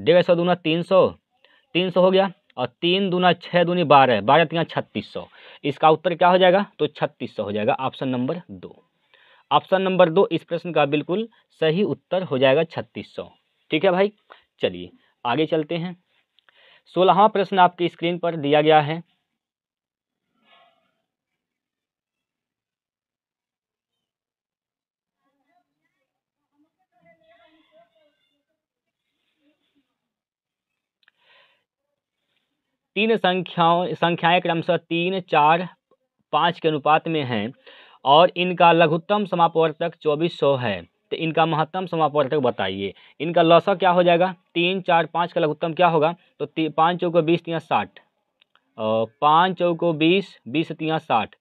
डेढ़ सौ दूना तीन सौ तीन सौ हो गया और तीन दूना छः दूनी बारह बारह तिया छत्तीस सौ इसका उत्तर क्या हो जाएगा तो छत्तीस सौ हो जाएगा ऑप्शन नंबर दो ऑप्शन नंबर दो इस प्रश्न का बिल्कुल सही उत्तर हो जाएगा छत्तीस सौ ठीक है भाई चलिए आगे चलते हैं सोलहवा प्रश्न आपकी स्क्रीन पर दिया गया है तीन संख्याओं संख्याएं क्रमशः तीन चार पाँच के अनुपात में हैं और इनका लघुत्तम समापवर्तक चौबीस सौ है तो इनका महत्तम समापवर्तक बताइए इनका लसा क्या हो जाएगा तीन चार पाँच का लघुत्तम क्या होगा तो पाँच चौको बीस तिया साठ पाँच चौको बीस बीस तीन साठ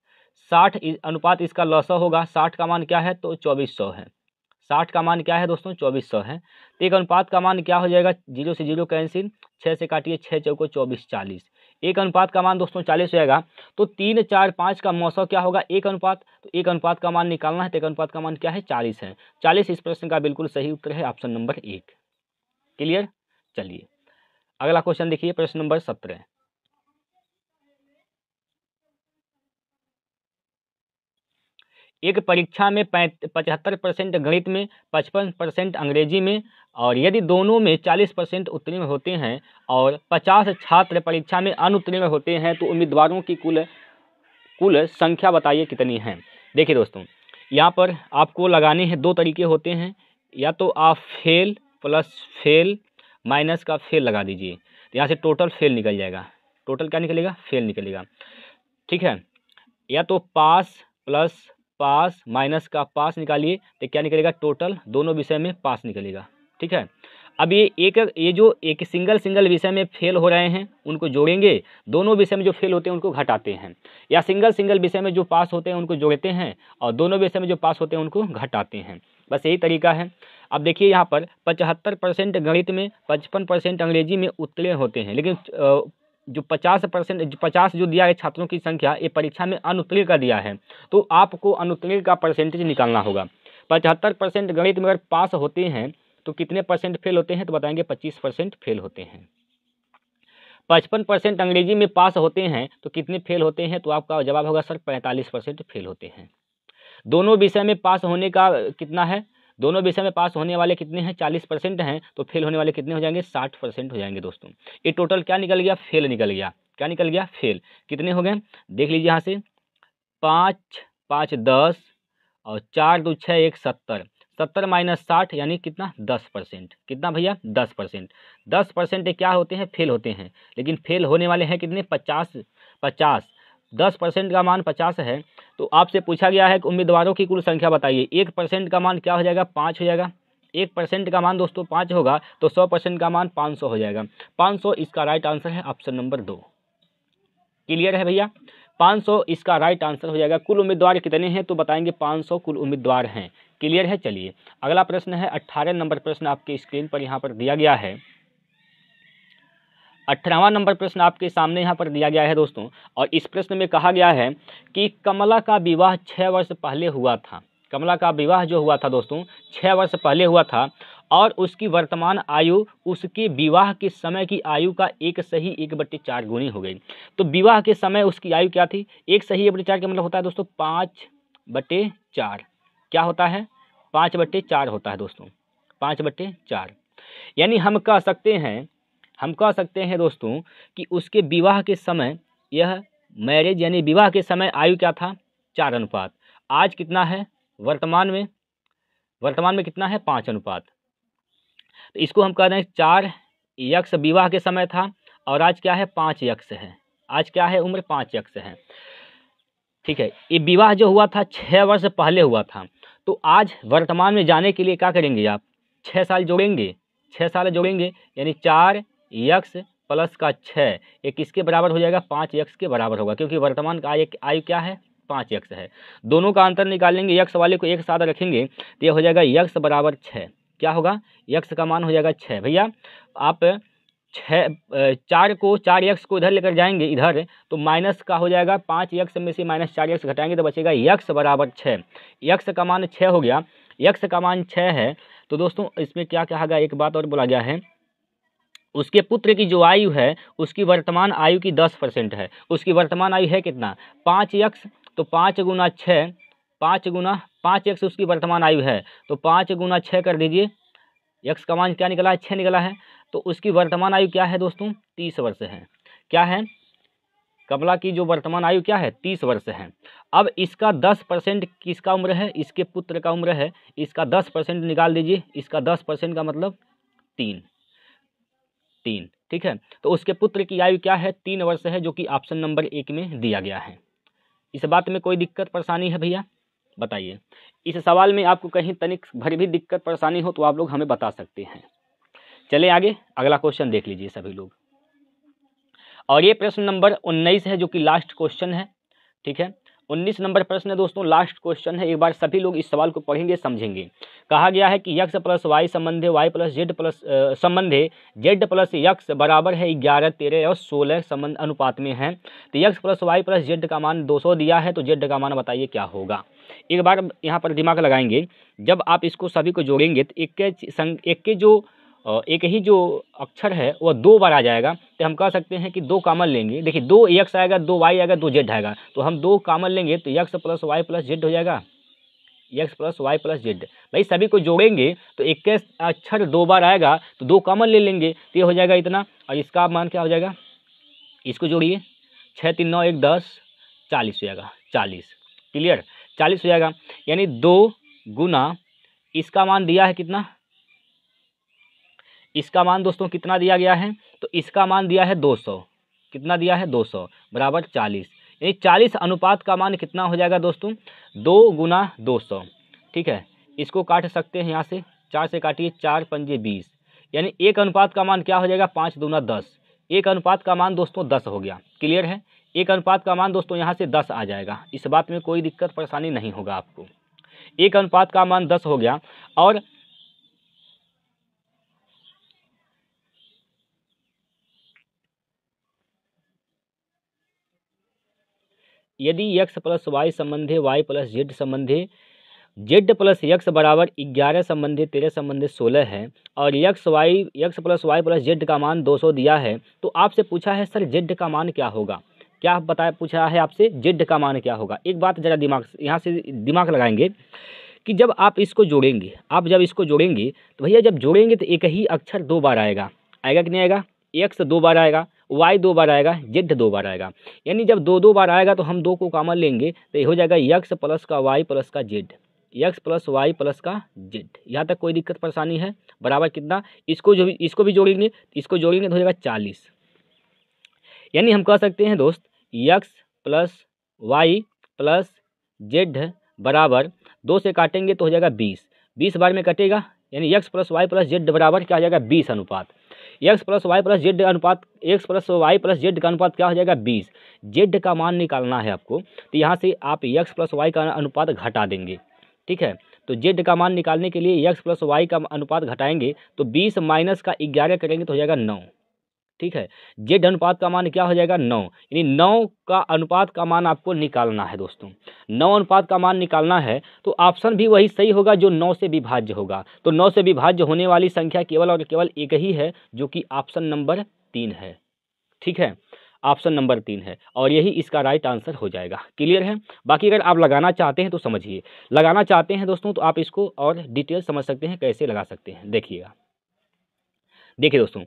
साठ अनुपात इसका लसा होगा साठ का मान क्या है तो चौबीस सौ है साठ का मान क्या है दोस्तों चौबीस सौ है तो एक अनुपात का मान क्या हो जाएगा जीरो से जीरो कैंसिल छः से काटिए छः चौको चौबीस चालीस एक अनुपात का मान दोस्तों चालीस हो जाएगा तो तीन चार पाँच का मौसम क्या होगा एक अनुपात तो एक अनुपात का मान निकालना है तो एक अनुपात का मान क्या है चालीस है चालीस इस प्रश्न का बिल्कुल सही उत्तर है ऑप्शन नंबर एक क्लियर चलिए अगला क्वेश्चन देखिए प्रश्न नंबर सत्रह एक परीक्षा में पचहत्तर परसेंट गणित में पचपन परसेंट अंग्रेजी में और यदि दोनों में चालीस परसेंट उत्तीर्ण होते हैं और पचास छात्र परीक्षा में अनुत्तीर्ण होते हैं तो उम्मीदवारों की कुल कुल संख्या बताइए कितनी है देखिए दोस्तों यहाँ पर आपको लगाने हैं दो तरीके होते हैं या तो आप फेल प्लस फेल माइनस का फेल लगा दीजिए यहाँ से टोटल फेल निकल जाएगा टोटल क्या निकलेगा फेल निकलेगा ठीक है या तो पास प्लस पास माइनस का पास निकालिए तो क्या निकलेगा टोटल दोनों विषय में पास निकलेगा ठीक है अब ये एक ये जो एक सिंगल सिंगल विषय में फेल हो रहे हैं उनको जोड़ेंगे दोनों विषय में जो फेल होते हैं उनको घटाते हैं या सिंगल सिंगल विषय में जो पास होते हैं उनको जोड़ते हैं और दोनों विषय में जो पास होते हैं उनको घटाते हैं बस यही तरीका है अब देखिए यहाँ पर पचहत्तर परसेंट गणित में पचपन परसेंट अंग्रेजी में उत्तीर्ण होते हैं लेकिन जो पचास परसेंट पचास जो दिया है छात्रों की संख्या ये परीक्षा में अनुत्तीर्ण का दिया है तो आपको अनुत्तीर्ण का परसेंटेज निकालना होगा पचहत्तर परसेंट गणित में अगर पास होते हैं तो कितने परसेंट फेल होते हैं तो बताएंगे पच्चीस परसेंट फेल होते हैं पचपन परसेंट अंग्रेजी में पास होते हैं तो कितने फेल होते हैं तो आपका जवाब होगा सर पैंतालीस परसेंट फेल होते हैं दोनों विषय में पास होने का कितना है दोनों विषय में पास होने वाले कितने हैं चालीस परसेंट हैं तो फेल होने वाले कितने हो जाएंगे साठ परसेंट हो जाएंगे दोस्तों ये टोटल क्या निकल गया फेल निकल गया क्या निकल गया फेल कितने हो गए देख लीजिए यहाँ से पाँच पाँच दस और चार दो छः एक सत्तर सत्तर माइनस साठ यानी कितना दस परसेंट कितना भैया दस परसेंट दस परसेंट क्या होते हैं फेल होते हैं लेकिन फेल होने वाले हैं कितने पचास पचास दस परसेंट का मान पचास है तो आपसे पूछा गया है कि उम्मीदवारों की कुल संख्या बताइए एक परसेंट का मान क्या हो जाएगा पाँच हो जाएगा एक परसेंट का मान दोस्तों पाँच होगा तो सौ परसेंट का मान पाँच सौ हो जाएगा पाँच सौ इसका राइट आंसर है ऑप्शन नंबर दो क्लियर है भैया पाँच सौ इसका राइट आंसर हो जाएगा कुल उम्मीदवार कितने हैं तो बताएंगे पाँच सौ कुल उम्मीदवार हैं क्लियर है चलिए अगला प्रश्न है अट्ठारह नंबर प्रश्न आपके स्क्रीन पर यहाँ पर दिया गया है अठारहवा नंबर प्रश्न आपके सामने यहाँ पर दिया गया है दोस्तों और इस प्रश्न में कहा गया है कि कमला का विवाह छः वर्ष पहले हुआ था कमला का विवाह जो हुआ था दोस्तों छः वर्ष पहले हुआ था और उसकी वर्तमान आयु उसके विवाह के समय की आयु का एक सही एक बट्टे चार गुनी हो गई तो विवाह के समय उसकी आयु क्या थी एक सही एक बट्टे चार का मतलब होता है दोस्तों पाँच बटे चार क्या होता है पाँच बट्टे चार होता है दोस्तों पाँच बट्टे चार यानी हम कह सकते हैं हम कह सकते हैं दोस्तों कि उसके विवाह के समय यह मैरिज यानी विवाह के समय आयु क्या था चार अनुपात आज कितना है वर्तमान में वर्तमान में कितना है पाँच अनुपात तो इसको हम कह रहे हैं चार यक्ष विवाह के समय था और आज क्या है पाँच यक्ष है आज क्या है उम्र पाँच यक्ष है ठीक है ये विवाह जो हुआ था छः वर्ष पहले हुआ था तो आज वर्तमान में जाने के लिए क्या करेंगे आप छः साल जोड़ेंगे छः साल जोड़ेंगे यानी चार यक्स प्लस का छः ये किसके बराबर हो जाएगा पाँच यक्स के बराबर होगा क्योंकि वर्तमान का आय आयु क्या है पाँच यक्स है दोनों का अंतर निकालेंगे यक्स वाले को एक साथ रखेंगे तो ये हो जाएगा यक्स बराबर छः क्या होगा यक्स का मान हो जाएगा छः भैया आप छः चार को चार यक्स को इधर लेकर जाएंगे इधर तो माइनस का हो जाएगा पाँच यक्स में से माइनस चार यक्स घटाएंगे तो बचेगा यक्स बराबर छः यक्स का मान छः हो गया यक्स का मान छः है तो दोस्तों इसमें क्या कहा गया एक बात और बोला गया है उसके पुत्र की जो आयु है उसकी वर्तमान आयु की दस परसेंट है उसकी वर्तमान आयु है कितना पाँच यक्ष तो पाँच गुना छः पाँच गुना पाँच यक्ष उसकी वर्तमान आयु है तो पाँच गुना छः कर दीजिए यक्ष का मान क्या निकला है छः निकला है तो उसकी वर्तमान आयु क्या है दोस्तों तीस वर्ष है क्या है कमला की जो वर्तमान आयु क्या है तीस वर्ष है अब इसका दस परसेंट किसका उम्र है इसके पुत्र का उम्र है इसका दस परसेंट निकाल दीजिए इसका दस परसेंट का मतलब तीन तीन ठीक है तो उसके पुत्र की आयु क्या है तीन वर्ष है जो कि ऑप्शन नंबर एक में दिया गया है इस बात में कोई दिक्कत परेशानी है भैया बताइए इस सवाल में आपको कहीं तनिक भर भी दिक्कत परेशानी हो तो आप लोग हमें बता सकते हैं चले आगे अगला क्वेश्चन देख लीजिए सभी लोग और ये प्रश्न नंबर उन्नीस है जो कि लास्ट क्वेश्चन है ठीक है उन्नीस नंबर प्रश्न है दोस्तों लास्ट क्वेश्चन है एक बार सभी लोग इस सवाल को पढ़ेंगे समझेंगे कहा गया है कि यक्स प्लस वाई संबंध है वाई प्लस जेड प्लस संबंध है जेड प्लस यक्स बराबर है ग्यारह तेरह और सोलह संबंध अनुपात में है तो x plus y plus z का मान दो दिया है तो जेड का मान बताइए क्या होगा एक बार यहाँ पर दिमाग लगाएंगे जब आप इसको सभी को जोड़ेंगे तो एक के संग एक के जो एक ही जो अक्षर है वह दो बार आ जाएगा तो हम कह सकते हैं कि दो कामन लेंगे देखिए दो यक्स आएगा दो वाई आएगा दो जेड आएगा तो हम दो कामन लेंगे तो x plus y plus z हो जाएगा x plus y plus z भाई सभी को जोड़ेंगे तो इक्कीस अक्षर दो बार आएगा तो दो कामन ले लेंगे तो ये हो जाएगा इतना और इसका मान क्या हो जाएगा इसको जोड़िए छः तीन नौ एक दस चालीस हो जाएगा चालीस क्लियर चालीस हो जाएगा यानी दो गुना इसका मान दिया है कितना इसका मान दोस्तों कितना दिया गया है तो इसका मान दिया है दो सौ कितना दिया है दो सौ बराबर चालीस यानी चालीस अनुपात का मान कितना हो जाएगा दोस्तों दो गुना दो सौ ठीक है इसको काट सकते हैं यहाँ से चार से काटिए चार पंजे बीस यानी एक अनुपात का मान क्या हो जाएगा पाँच दूना दस एक अनुपात का मान दोस्तों दस हो गया क्लियर है एक अनुपात का मान दोस्तों यहाँ से दस आ जाएगा इस बात में कोई दिक्कत परेशानी नहीं होगा आपको एक अनुपात का मान दस हो गया और यदि यक्स प्लस वाई संबंधी वाई प्लस जेड संबंधी जेड प्लस यक्स बराबर ग्यारह संबंधी तेरह संबंधी सोलह है और x y x plus y plus z का मान दो सौ दिया है तो आपसे पूछा है सर जेड का मान क्या होगा क्या बताया पूछा है आपसे जेड का मान क्या होगा एक बात ज़रा दिमाग यहाँ से दिमाग लगाएंगे कि जब आप इसको जोड़ेंगे आप जब इसको जोड़ेंगे तो भैया जब जोड़ेंगे तो एक ही अक्षर दो बार आएगा आएगा कि नहीं आएगा एक्स दो बार आएगा वाई दो बार आएगा जेड दो बार आएगा यानी जब दो दो बार आएगा तो हम दो को कामन लेंगे तो ये हो जाएगा यक्स प्लस का वाई प्लस का z x plus y plus का जेड यहाँ तक कोई दिक्कत परेशानी है बराबर कितना इसको जो भी इसको भी जोड़ेंगे इसको जोड़ेंगे तो हो जाएगा चालीस यानी हम कह सकते हैं दोस्त x plus y plus z बराबर दो से काटेंगे तो हो जाएगा बीस बीस बार में कटेगा यानी x plus y plus z बराबर क्या हो जाएगा बीस अनुपात x plus y plus z अनुपात x plus y plus z का अनुपात क्या हो जाएगा बीस जेड का मान निकालना है आपको तो यहाँ से आप एक्स प्लस वाई का अनुपात घटा देंगे ठीक है तो जेड का मान निकालने के लिए एक्स प्लस वाई का अनुपात घटाएंगे तो बीस माइनस का ग्यारह करेंगे तो हो जाएगा नौ ठीक है जेड अनुपात का मान क्या हो जाएगा नौ यानी नौ का अनुपात का मान आपको निकालना है दोस्तों नौ अनुपात का मान निकालना है तो ऑप्शन भी वही सही होगा जो नौ से विभाज्य होगा तो नौ से विभाज्य होने वाली संख्या केवल और केवल एक ही है जो कि ऑप्शन नंबर तीन है ठीक है ऑप्शन नंबर तीन है और यही इसका राइट आंसर हो जाएगा क्लियर है बाकी अगर आप लगाना चाहते हैं तो समझिए लगाना चाहते हैं दोस्तों तो आप इसको और डिटेल समझ सकते हैं कैसे लगा सकते हैं देखिएगा देखिए दोस्तों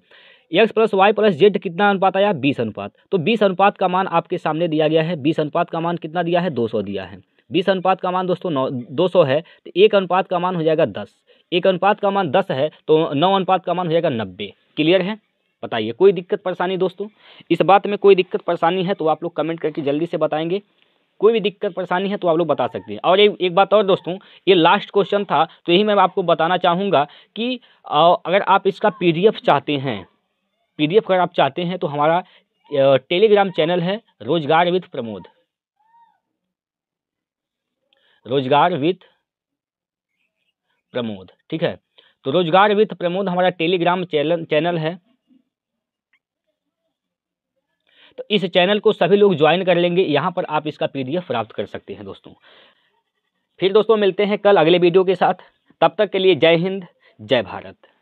x plus y plus z कितना अनुपात आया बीस अनुपात तो बीस अनुपात का मान आपके सामने दिया गया है बीस अनुपात का मान कितना दिया है दो सौ दिया है बीस अनुपात का मान दोस्तों नौ दो सौ है तो एक अनुपात का मान हो जाएगा दस एक अनुपात का मान दस है तो नौ अनुपात का मान हो जाएगा नब्बे क्लियर है बताइए कोई दिक्कत परेशानी दोस्तों इस बात में कोई दिक्कत परेशानी है तो आप लोग कमेंट करके जल्दी से बताएंगे कोई भी दिक्कत परेशानी है तो आप लोग बता सकते हैं और एक एक बात और दोस्तों ये लास्ट क्वेश्चन था तो यही मैं आपको बताना चाहूँगा कि अगर आप इसका पी चाहते हैं पीडीएफ अगर आप चाहते हैं तो हमारा टेलीग्राम चैनल है रोजगार विथ प्रमोद रोजगार विथ प्रमोद ठीक है तो रोजगार विथ प्रमोद हमारा टेलीग्राम चैनल चैनल है तो इस चैनल को सभी लोग ज्वाइन कर लेंगे यहां पर आप इसका पीडीएफ प्राप्त कर सकते हैं दोस्तों फिर दोस्तों मिलते हैं कल अगले वीडियो के साथ तब तक के लिए जय हिंद जय भारत